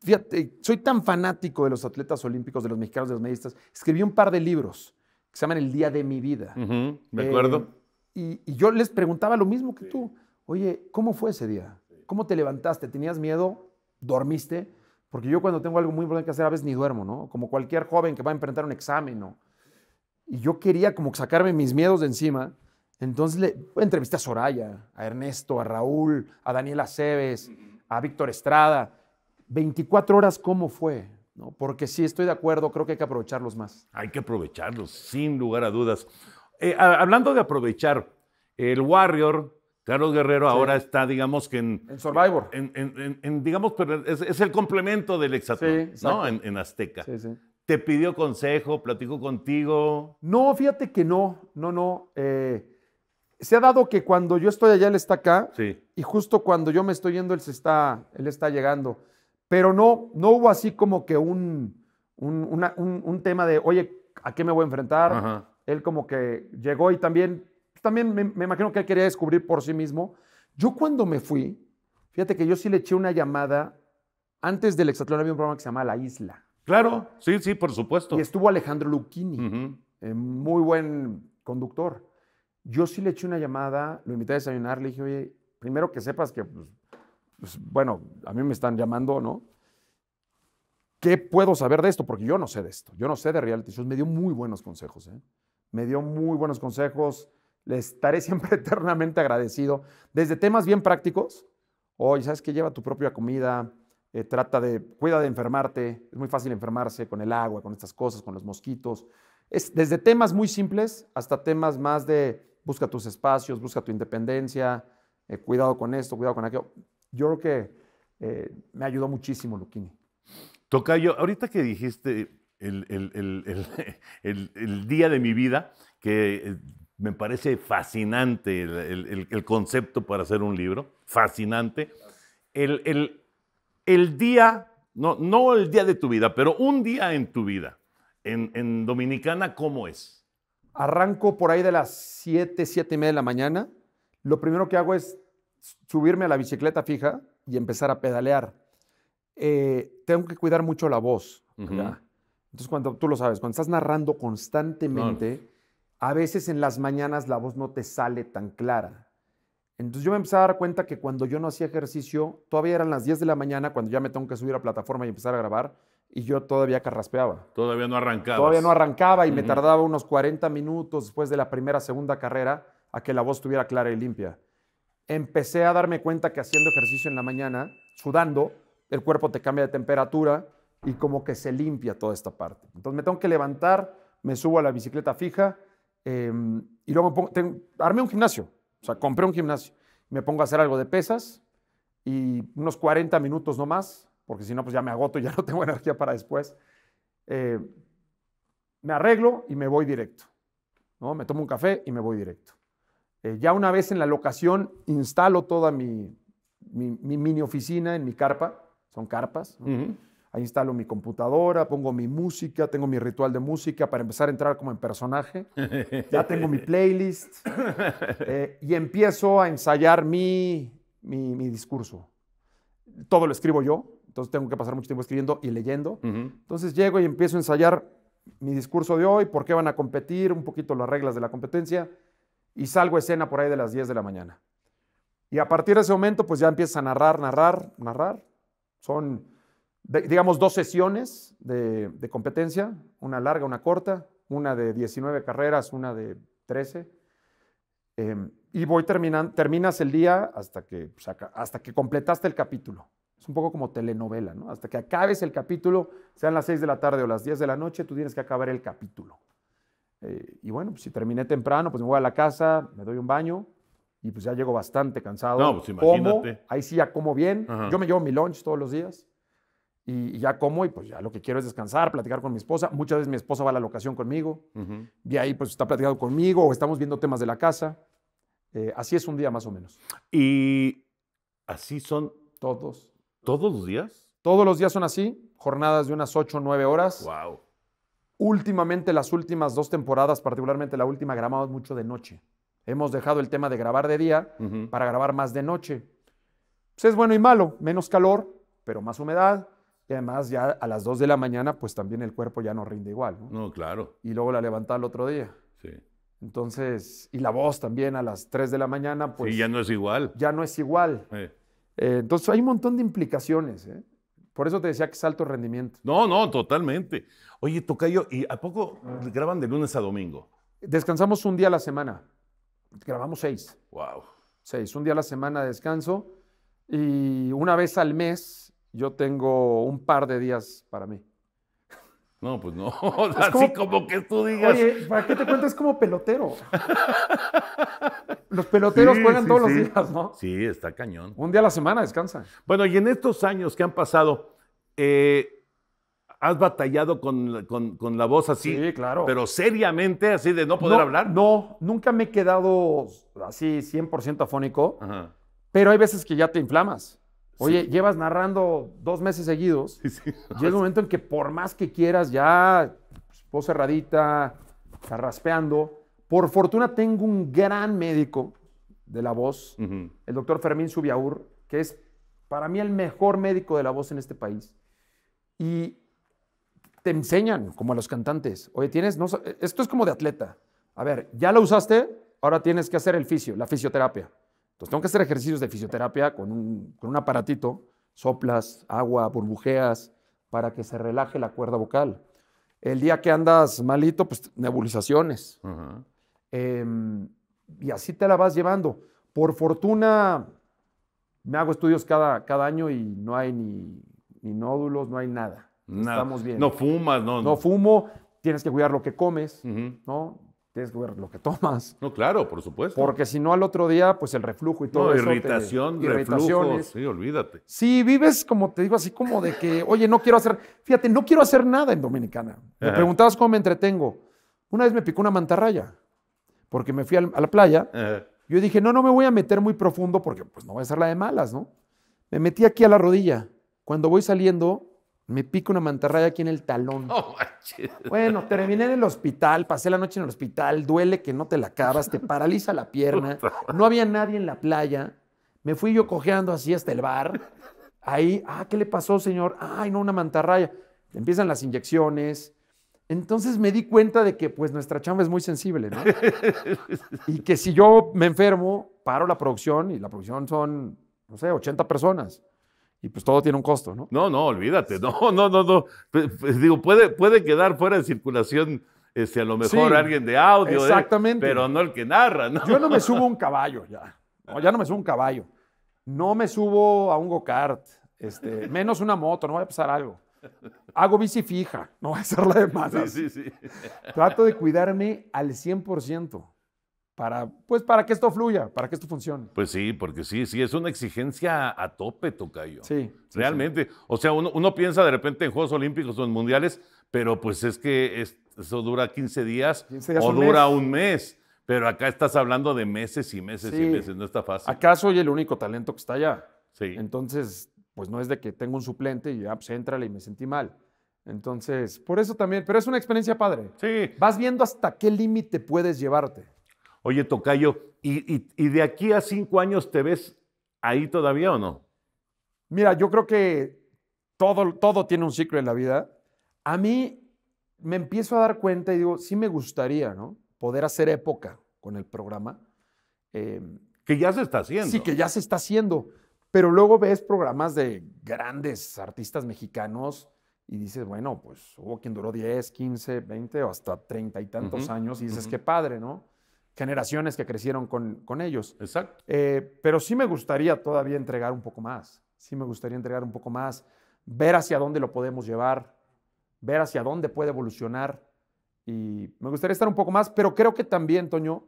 Speaker 1: Fíjate, soy tan fanático de los atletas olímpicos, de los mexicanos, de los medistas. Escribí un par de libros que se llaman El Día de mi Vida. me acuerdo. Eh, y, y, yo les preguntaba lo mismo que tú. Oye, ¿cómo fue ese día? ¿Cómo te levantaste? ¿Tenías miedo? ¿Dormiste? Porque yo cuando tengo algo muy importante que hacer a veces ni duermo, ¿no? Como cualquier joven que va a enfrentar un examen, ¿no? Y yo quería como sacarme mis miedos de encima. Entonces le entrevisté a Soraya, a Ernesto, a Raúl, a Daniela Aceves, a Víctor Estrada. 24 horas,
Speaker 2: ¿cómo fue? ¿No? Porque sí, estoy de acuerdo, creo que hay que aprovecharlos más. Hay que aprovecharlos, sin lugar a dudas. Eh, hablando de aprovechar, el Warrior Carlos Guerrero ahora está, digamos que en. En Survivor. En, digamos, es, el complemento del Exatón, ¿no? En, Azteca. Sí, sí. ¿Te pidió consejo? ¿Platicó contigo?
Speaker 1: No, fíjate que no. No, no. Eh, se ha dado que cuando yo estoy allá, él está acá. Sí. Y justo cuando yo me estoy yendo, él, se está, él está llegando. Pero no, no hubo así como que un, un, un, un tema de, oye, ¿a qué me voy a enfrentar? Él como que llegó y también pues, también me, imagino que él quería descubrir por sí mismo. Yo cuando me fui, fíjate que yo sí le eché una llamada. Antes del Exatlón había un programa que se llamaba La Isla.
Speaker 2: Claro, sí, sí, por supuesto. Y estuvo Alejandro Lucchini, eh,
Speaker 1: muy buen conductor. Yo sí le eché una llamada, lo invité a desayunar, le dije, oye, primero que sepas que, pues, pues, bueno, a mí me están llamando, ¿no? ¿Qué puedo saber de esto? Porque yo no sé de esto, yo no sé de reality shows. Me dio muy buenos consejos, ¿eh? Me dio muy buenos consejos le estaré (laughs) siempre eternamente agradecido. Desde temas bien prácticos, hoy, ¿sabes que Lleva tu propia comida, eh, trata de, cuida de enfermarte, es muy fácil enfermarse con el agua, con estas cosas, con los mosquitos. Es desde temas muy simples hasta temas más de busca tus espacios, busca tu independencia, eh, cuidado con esto, cuidado con aquello. Yo creo que eh, me ayudó muchísimo Luquini.
Speaker 2: Tocayo, ahorita que dijiste el, el, el, el (laughs) día de mi vida, que me parece fascinante el, concepto para hacer un libro, fascinante. El, día, no, el día de tu vida, pero un día en tu vida, en, Dominicana, ¿cómo es? Arranco por ahí de las 7, 7 y media de la mañana. Lo primero que hago es
Speaker 1: subirme a la bicicleta fija y empezar a pedalear. Eh, tengo que cuidar mucho la voz.
Speaker 2: Entonces,
Speaker 1: cuando tú lo sabes, cuando estás narrando constantemente, a veces en las mañanas la voz no te sale tan clara. Entonces yo me empecé a dar cuenta que cuando yo no hacía ejercicio, todavía eran las 10 de la mañana cuando ya me tengo que subir a plataforma y empezar a grabar y yo todavía carraspeaba.
Speaker 2: Todavía no arrancaba. Todavía no arrancaba y me tardaba
Speaker 1: unos 40 minutos después de la primera, segunda carrera a que la voz estuviera clara y limpia. Empecé a darme cuenta que haciendo ejercicio en la mañana, sudando, el cuerpo te cambia de temperatura y como que se limpia toda esta parte. Entonces me tengo que levantar, me subo a la bicicleta fija, Em, y luego pongo, armé un gimnasio, o sea, compré un gimnasio. Me pongo a hacer algo de pesas y unos 40 minutos no más, porque si no, pues ya me agoto, y ya (laughs) no tengo energía para después. Eh, me arreglo y me voy directo. ¿no? Me tomo un café y me voy directo. Eh, ya una vez en la locación, instalo toda mi, mini oficina en mi carpa, son carpas. Ahí instalo mi computadora, pongo mi música, tengo mi ritual de música para empezar a entrar como en personaje. Ya tengo mi playlist (laughs) eh, y empiezo a ensayar mi, mi, discurso. Todo lo escribo yo, entonces tengo que pasar mucho tiempo escribiendo y leyendo. Entonces llego y empiezo a ensayar mi discurso de hoy, por qué van a competir, un poquito las reglas de la competencia y salgo a escena por ahí de las 10 de la mañana. Y a partir de ese momento, pues ya empieza a narrar, narrar, narrar. Son digamos, dos sesiones de, competencia, una larga, una corta, una de 19 carreras, una de 13. Em, y voy terminan, terminas el día hasta que, pues, hasta que completaste el capítulo. Es un poco como telenovela, ¿no? Hasta que acabes el capítulo, sean las 6 de la tarde o las 10 de la noche, tú tienes que acabar el capítulo. Eh, y bueno, pues, si terminé temprano, pues me voy a la casa, me doy un baño y pues ya llego bastante cansado. No, pues imagínate. ahí sí ya como bien. Yo me llevo mi lunch todos los días y, ya como y pues ya lo que quiero es descansar, platicar con mi esposa. Muchas veces mi esposa va a la locación conmigo y ahí pues está platicando conmigo o estamos viendo temas de la casa. Eh, así es un día más o menos. ¿Y así son? Todos. ¿Todos los días? Todos los días son así, jornadas de unas 8 o 9 horas. Wow. Últimamente, las últimas dos temporadas, particularmente la última, grabamos mucho de noche. Hemos dejado el tema de grabar de día para grabar más de noche. Pues es bueno y malo, menos calor, pero más humedad, y además ya a las 2 de la mañana, pues también el cuerpo ya no rinde igual. No, no claro. Y luego la levanta al otro día. Sí. Entonces, y la voz también a las 3 de la mañana, pues... Sí, ya no es igual. Ya no es igual. Eh, entonces, hay un montón de implicaciones. ¿eh? Por eso te decía que es alto
Speaker 2: rendimiento. No, no, totalmente. Oye, Tocayo, ¿y a poco graban de lunes a domingo? Descansamos un día a la semana. Grabamos seis. Wow. Seis, un día a la
Speaker 1: semana de descanso. Y una vez al mes yo tengo un par de días para mí. No, pues no. (laughs) Así como, que tú digas. Oye, ¿para qué te cuentes, como pelotero. Los peloteros juegan todos los días, ¿no?
Speaker 2: Sí, está cañón. Un día a la semana descansan. Bueno, y en estos años que han pasado, eh, ¿has batallado con, la voz así? Sí, claro. Pero seriamente, así de no poder hablar.
Speaker 1: No, nunca me he quedado así 100% afónico. Pero hay veces que ya te inflamas. Oye, llevas narrando dos meses seguidos. y es Llega el momento en que por más que quieras, ya pues, voz cerradita, carraspeando. Por fortuna tengo un gran médico de la voz, el doctor Fermín Subiaur, que es para mí el mejor médico de la voz en este país. Y te enseñan, como a los cantantes, oye, tienes, no, esto es como de atleta. A ver, ya lo usaste, ahora tienes que hacer el fisio, la fisioterapia. Entonces tengo que hacer ejercicios de fisioterapia con un, aparatito, soplas, agua, burbujeas, para que se relaje la cuerda vocal. El día que andas malito, pues nebulizaciones. Em, y así te la vas llevando. Por fortuna, me hago estudios cada, cada año y no hay ni, nódulos, no hay nada.
Speaker 2: Estamos bien. No fumas, no. No
Speaker 1: fumo, tienes que cuidar lo que comes, ¿no? es lo que tomas.
Speaker 2: No, claro, por supuesto. Porque
Speaker 1: si no, al otro día, pues el reflujo y todo eso Irritación, reflujo. Sí, olvídate. Si vives, como te digo, así como de que, oye, no quiero hacer. Fíjate, no quiero hacer nada en Dominicana. Me preguntabas cómo me entretengo. Una vez me picó una mantarraya, porque me fui a la playa. Yo dije, no, no me voy a meter muy profundo porque, pues, no voy a ser la de malas, ¿no? Me metí aquí a la rodilla. Cuando voy saliendo, me pica una mantarraya aquí en el talón. bueno, terminé en el hospital, pasé la noche en el hospital, duele que no te la acabas, te paraliza la pierna. (laughs) No había nadie en la playa. Me fui yo cojeando así hasta el bar. Ahí, ah, ¿qué le pasó, señor? Ay, no, una mantarraya. Empiezan las inyecciones. Entonces me di cuenta de que pues nuestra chamba es muy sensible, ¿no? (laughs) y que si yo me enfermo, paro la producción y la producción son, no sé, 80 personas. Y pues todo tiene un costo, ¿no?
Speaker 2: No, no, olvídate. (laughs) No, no, no, no. digo, puede, puede quedar fuera de circulación este, a lo mejor alguien de audio. ¿eh? Exactamente. pero no el que narra, ¿no? Yo no me (laughs) subo a un
Speaker 1: caballo ya. ya no me subo a un caballo. No me subo a un go-kart. Este, menos una moto, no va a pasar algo. Hago bici fija, no
Speaker 2: va a ser la de más. Sí, sí, sí. Trato
Speaker 1: de cuidarme al 100% para, pues, para que esto fluya, para que esto funcione.
Speaker 2: Pues sí, porque sí, sí, es una exigencia a tope, Tocayo. Sí. sí Realmente. O sea, uno, uno, piensa de repente en Juegos Olímpicos o en Mundiales, pero pues es que eso dura 15 días, o dura un mes. Pero acá estás hablando de meses y meses y meses, no está fácil.
Speaker 1: Acá soy el único talento que está allá. Sí. Entonces, pues no es de que tengo un suplente y ya, ah, pues éntrale y me sentí mal. Entonces, por eso también, pero es una experiencia padre. Sí. Vas viendo hasta qué límite
Speaker 2: puedes llevarte. Oye, Tocayo, ¿y, de aquí a cinco años te ves ahí todavía o no? Mira, yo creo que todo, todo tiene un
Speaker 1: ciclo en la vida. A mí me empiezo a dar cuenta y digo, sí me gustaría, ¿no? Poder hacer época con el programa. Eh, que ya se está haciendo. Sí, que ya se está haciendo. Pero luego ves programas de grandes artistas mexicanos y dices, bueno, pues hubo quien duró 10, 15, 20 o hasta 30 y tantos años y dices, qué padre, ¿no? generaciones que crecieron con, con ellos. Exacto. Eh, pero sí me gustaría todavía entregar un poco más. Sí me gustaría entregar un poco más, ver hacia dónde lo podemos llevar, ver hacia dónde puede evolucionar. Y me gustaría estar un poco más, pero creo que también, Toño,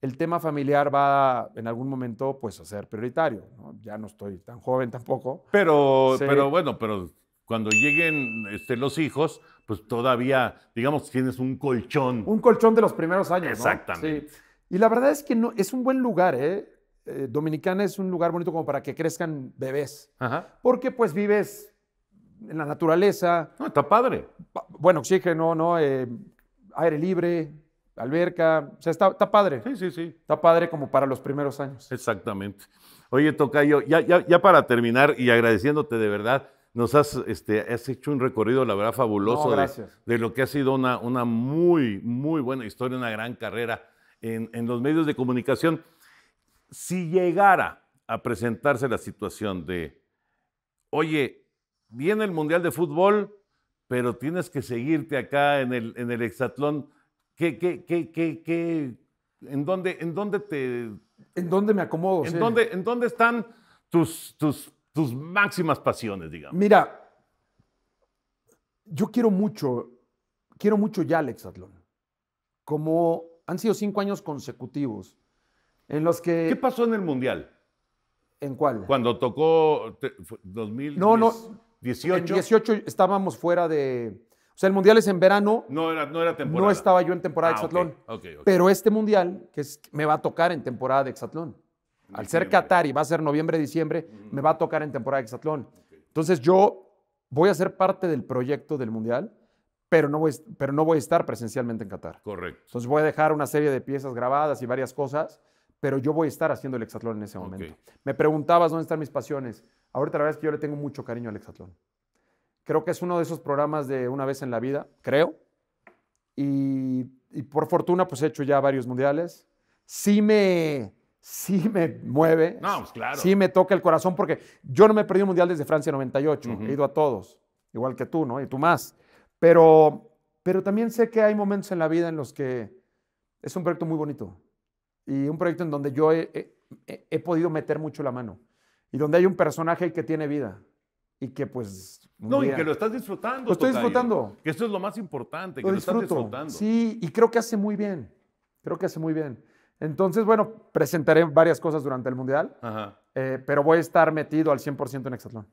Speaker 1: el tema familiar va en algún momento pues a ser prioritario. Ya no estoy tan joven tampoco.
Speaker 2: Pero, pero bueno, pero cuando lleguen este, los hijos, pues todavía, digamos, tienes un colchón. Un colchón de los primeros años. Exactamente. Sí.
Speaker 1: Y la verdad es que no, es un buen lugar, ¿eh? ¿eh? Dominicana es un lugar bonito como para que crezcan bebés. Ajá. Porque pues vives en la naturaleza. está padre. Bueno, oxígeno, ¿no? Eh, aire libre, alberca. O sea, está, padre. Sí, sí, sí. Está padre como para los primeros años.
Speaker 2: Exactamente. Oye, Tocayo, ya, ya, ya para terminar y agradeciéndote de verdad, nos has, este, has hecho un recorrido, la verdad, fabuloso no, de, de, lo que ha sido una, una muy, muy buena historia, una gran carrera en, los medios de comunicación. Si llegara a presentarse la situación de, oye, viene el Mundial de Fútbol, pero tienes que seguirte acá en el, en el hexatlón, ¿qué, qué, en dónde, ¿En dónde te...? ¿En dónde me acomodo? ¿En, dónde, ¿en dónde están tus, tus, tus máximas pasiones, digamos? Mira,
Speaker 1: yo quiero mucho, quiero mucho ya el exatlón Como han sido cinco años consecutivos en los que... ¿Qué pasó en el Mundial?
Speaker 2: ¿En cuál? Cuando tocó 2018. No, no. 18.
Speaker 1: estábamos fuera de... O sea, el Mundial es en verano.
Speaker 2: No era, no era temporada. No estaba yo en temporada de ah, Exatlón.
Speaker 1: Pero este Mundial, que es, me va a tocar en temporada de Exatlón. Al ser Qatar y va a ser noviembre, diciembre, me va a tocar en temporada de hexatlón. Entonces yo voy a ser parte del proyecto del Mundial pero no, voy, pero no voy a estar presencialmente en Qatar. Correcto. Entonces voy a dejar una serie de piezas grabadas y varias cosas, pero yo voy a estar haciendo el hexatlón en ese momento. Me preguntabas dónde están mis pasiones. Ahorita la verdad es que yo le tengo mucho cariño al hexatlón. Creo que es uno de esos programas de una vez en la vida, creo. Y, por fortuna, pues he hecho ya varios mundiales. Sí me, sí me mueve. No, pues, claro. Sí me toca el corazón porque yo no me he perdido un mundial desde Francia 98. He ido a todos, igual que tú, ¿no? Y tú más. Pero, pero también sé que hay momentos en la vida en los que es un proyecto muy bonito y un proyecto en donde yo he, podido meter mucho la mano y donde hay un personaje que tiene vida y que pues... No, y que lo
Speaker 2: estás disfrutando. Lo estoy disfrutando. Que eso es lo más importante, que lo estás disfrutando.
Speaker 1: Sí, y creo que hace muy bien. Creo que hace muy bien. Entonces, bueno, presentaré varias cosas durante el Mundial, eh, pero voy a estar metido al 100% en Hexatlón.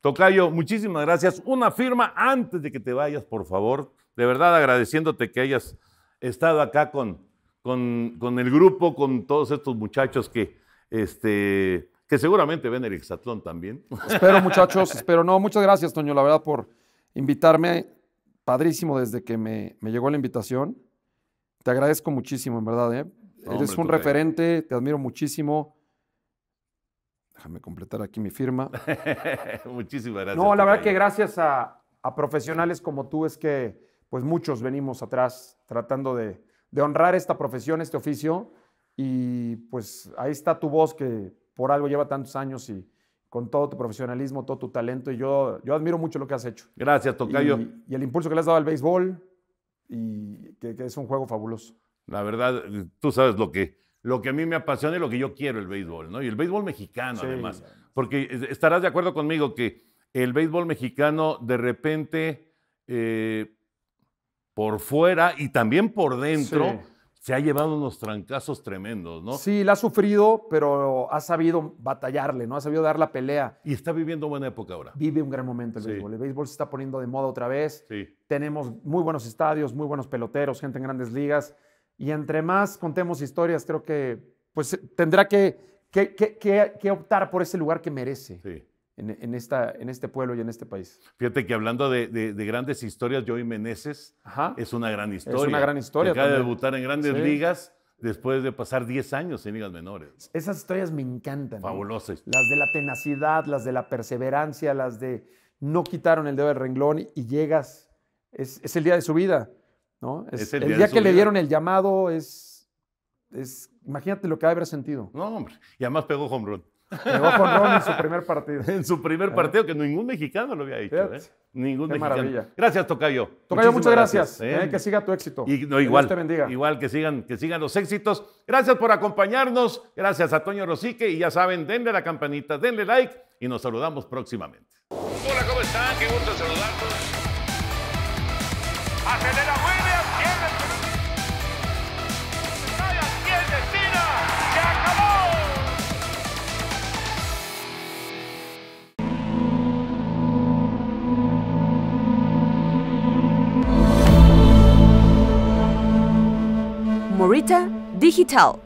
Speaker 2: Tocayo, muchísimas gracias. Una firma antes de que te vayas, por favor. De verdad agradeciéndote que hayas estado acá con, con, con el grupo, con todos estos muchachos que, este, que seguramente ven el exatlón también. Espero, (laughs) muchachos,
Speaker 1: espero. No, muchas gracias, Toño, la verdad, por invitarme. Padrísimo desde que me, llegó la invitación. Te agradezco muchísimo, en verdad. ¿eh? Eres un referente, te admiro muchísimo. Déjame completar aquí mi firma.
Speaker 2: (laughs) Muchísimas gracias. No, la verdad que
Speaker 1: gracias a, profesionales como tú es que pues muchos venimos atrás tratando de, honrar esta profesión, este oficio. Y pues ahí está tu voz que por algo lleva tantos años y, con todo tu profesionalismo, todo tu talento. Y yo, yo admiro mucho lo que has hecho. Gracias, Tocayo. Y, el impulso que le has dado al béisbol, y que, es un juego fabuloso.
Speaker 2: La verdad, tú sabes lo que lo que a mí me apasiona y lo que yo quiero, el béisbol, ¿no? Y el béisbol mexicano, además. Porque estarás de acuerdo conmigo que el béisbol mexicano de repente, eh, por fuera y también por dentro, se ha llevado unos trancazos tremendos, ¿no? Sí,
Speaker 1: la ha sufrido, pero ha sabido batallarle, ¿no? Ha sabido dar la pelea.
Speaker 2: Y está viviendo buena época ahora. Vive un gran momento el béisbol. El béisbol se está poniendo
Speaker 1: de moda otra vez. Tenemos muy buenos estadios, muy buenos peloteros, gente en grandes ligas y entre más contemos historias, creo que pues, tendrá que, que, que, optar
Speaker 2: por ese lugar que merece. Sí. En, esta, en este pueblo y en este país. Fíjate que hablando de, grandes historias, Joey Meneses es una gran historia. Es una gran historia. Acaba de debutar en grandes ligas después de pasar 10 años en ligas menores.
Speaker 1: Esas historias me encantan. ¿eh? Fabulosas. Las de la tenacidad, las de la perseverancia, las de no quitaron el dedo del renglón y llegas. Es, es el día de su vida el, día, que le dieron el llamado
Speaker 2: es, imagínate lo que habrá sentido. No, hombre, y además pegó home run. Pegó home run en su primer partido. (laughs) en su primer ¿Eh? partido, que ningún mexicano lo había dicho. ¿eh? maravilla. Gracias, Tocayo. Tocayo, muchas gracias. ¿eh? Que siga tu éxito. Y, igual, que bendiga. Igual, que sigan, que sigan los éxitos. Gracias por acompañarnos. Gracias a Toño Rosique. Y ya saben, denle la campanita, denle like y nos saludamos próximamente. Hola, ¿cómo están? Qué gusto saludarlos.
Speaker 1: Morita Digital.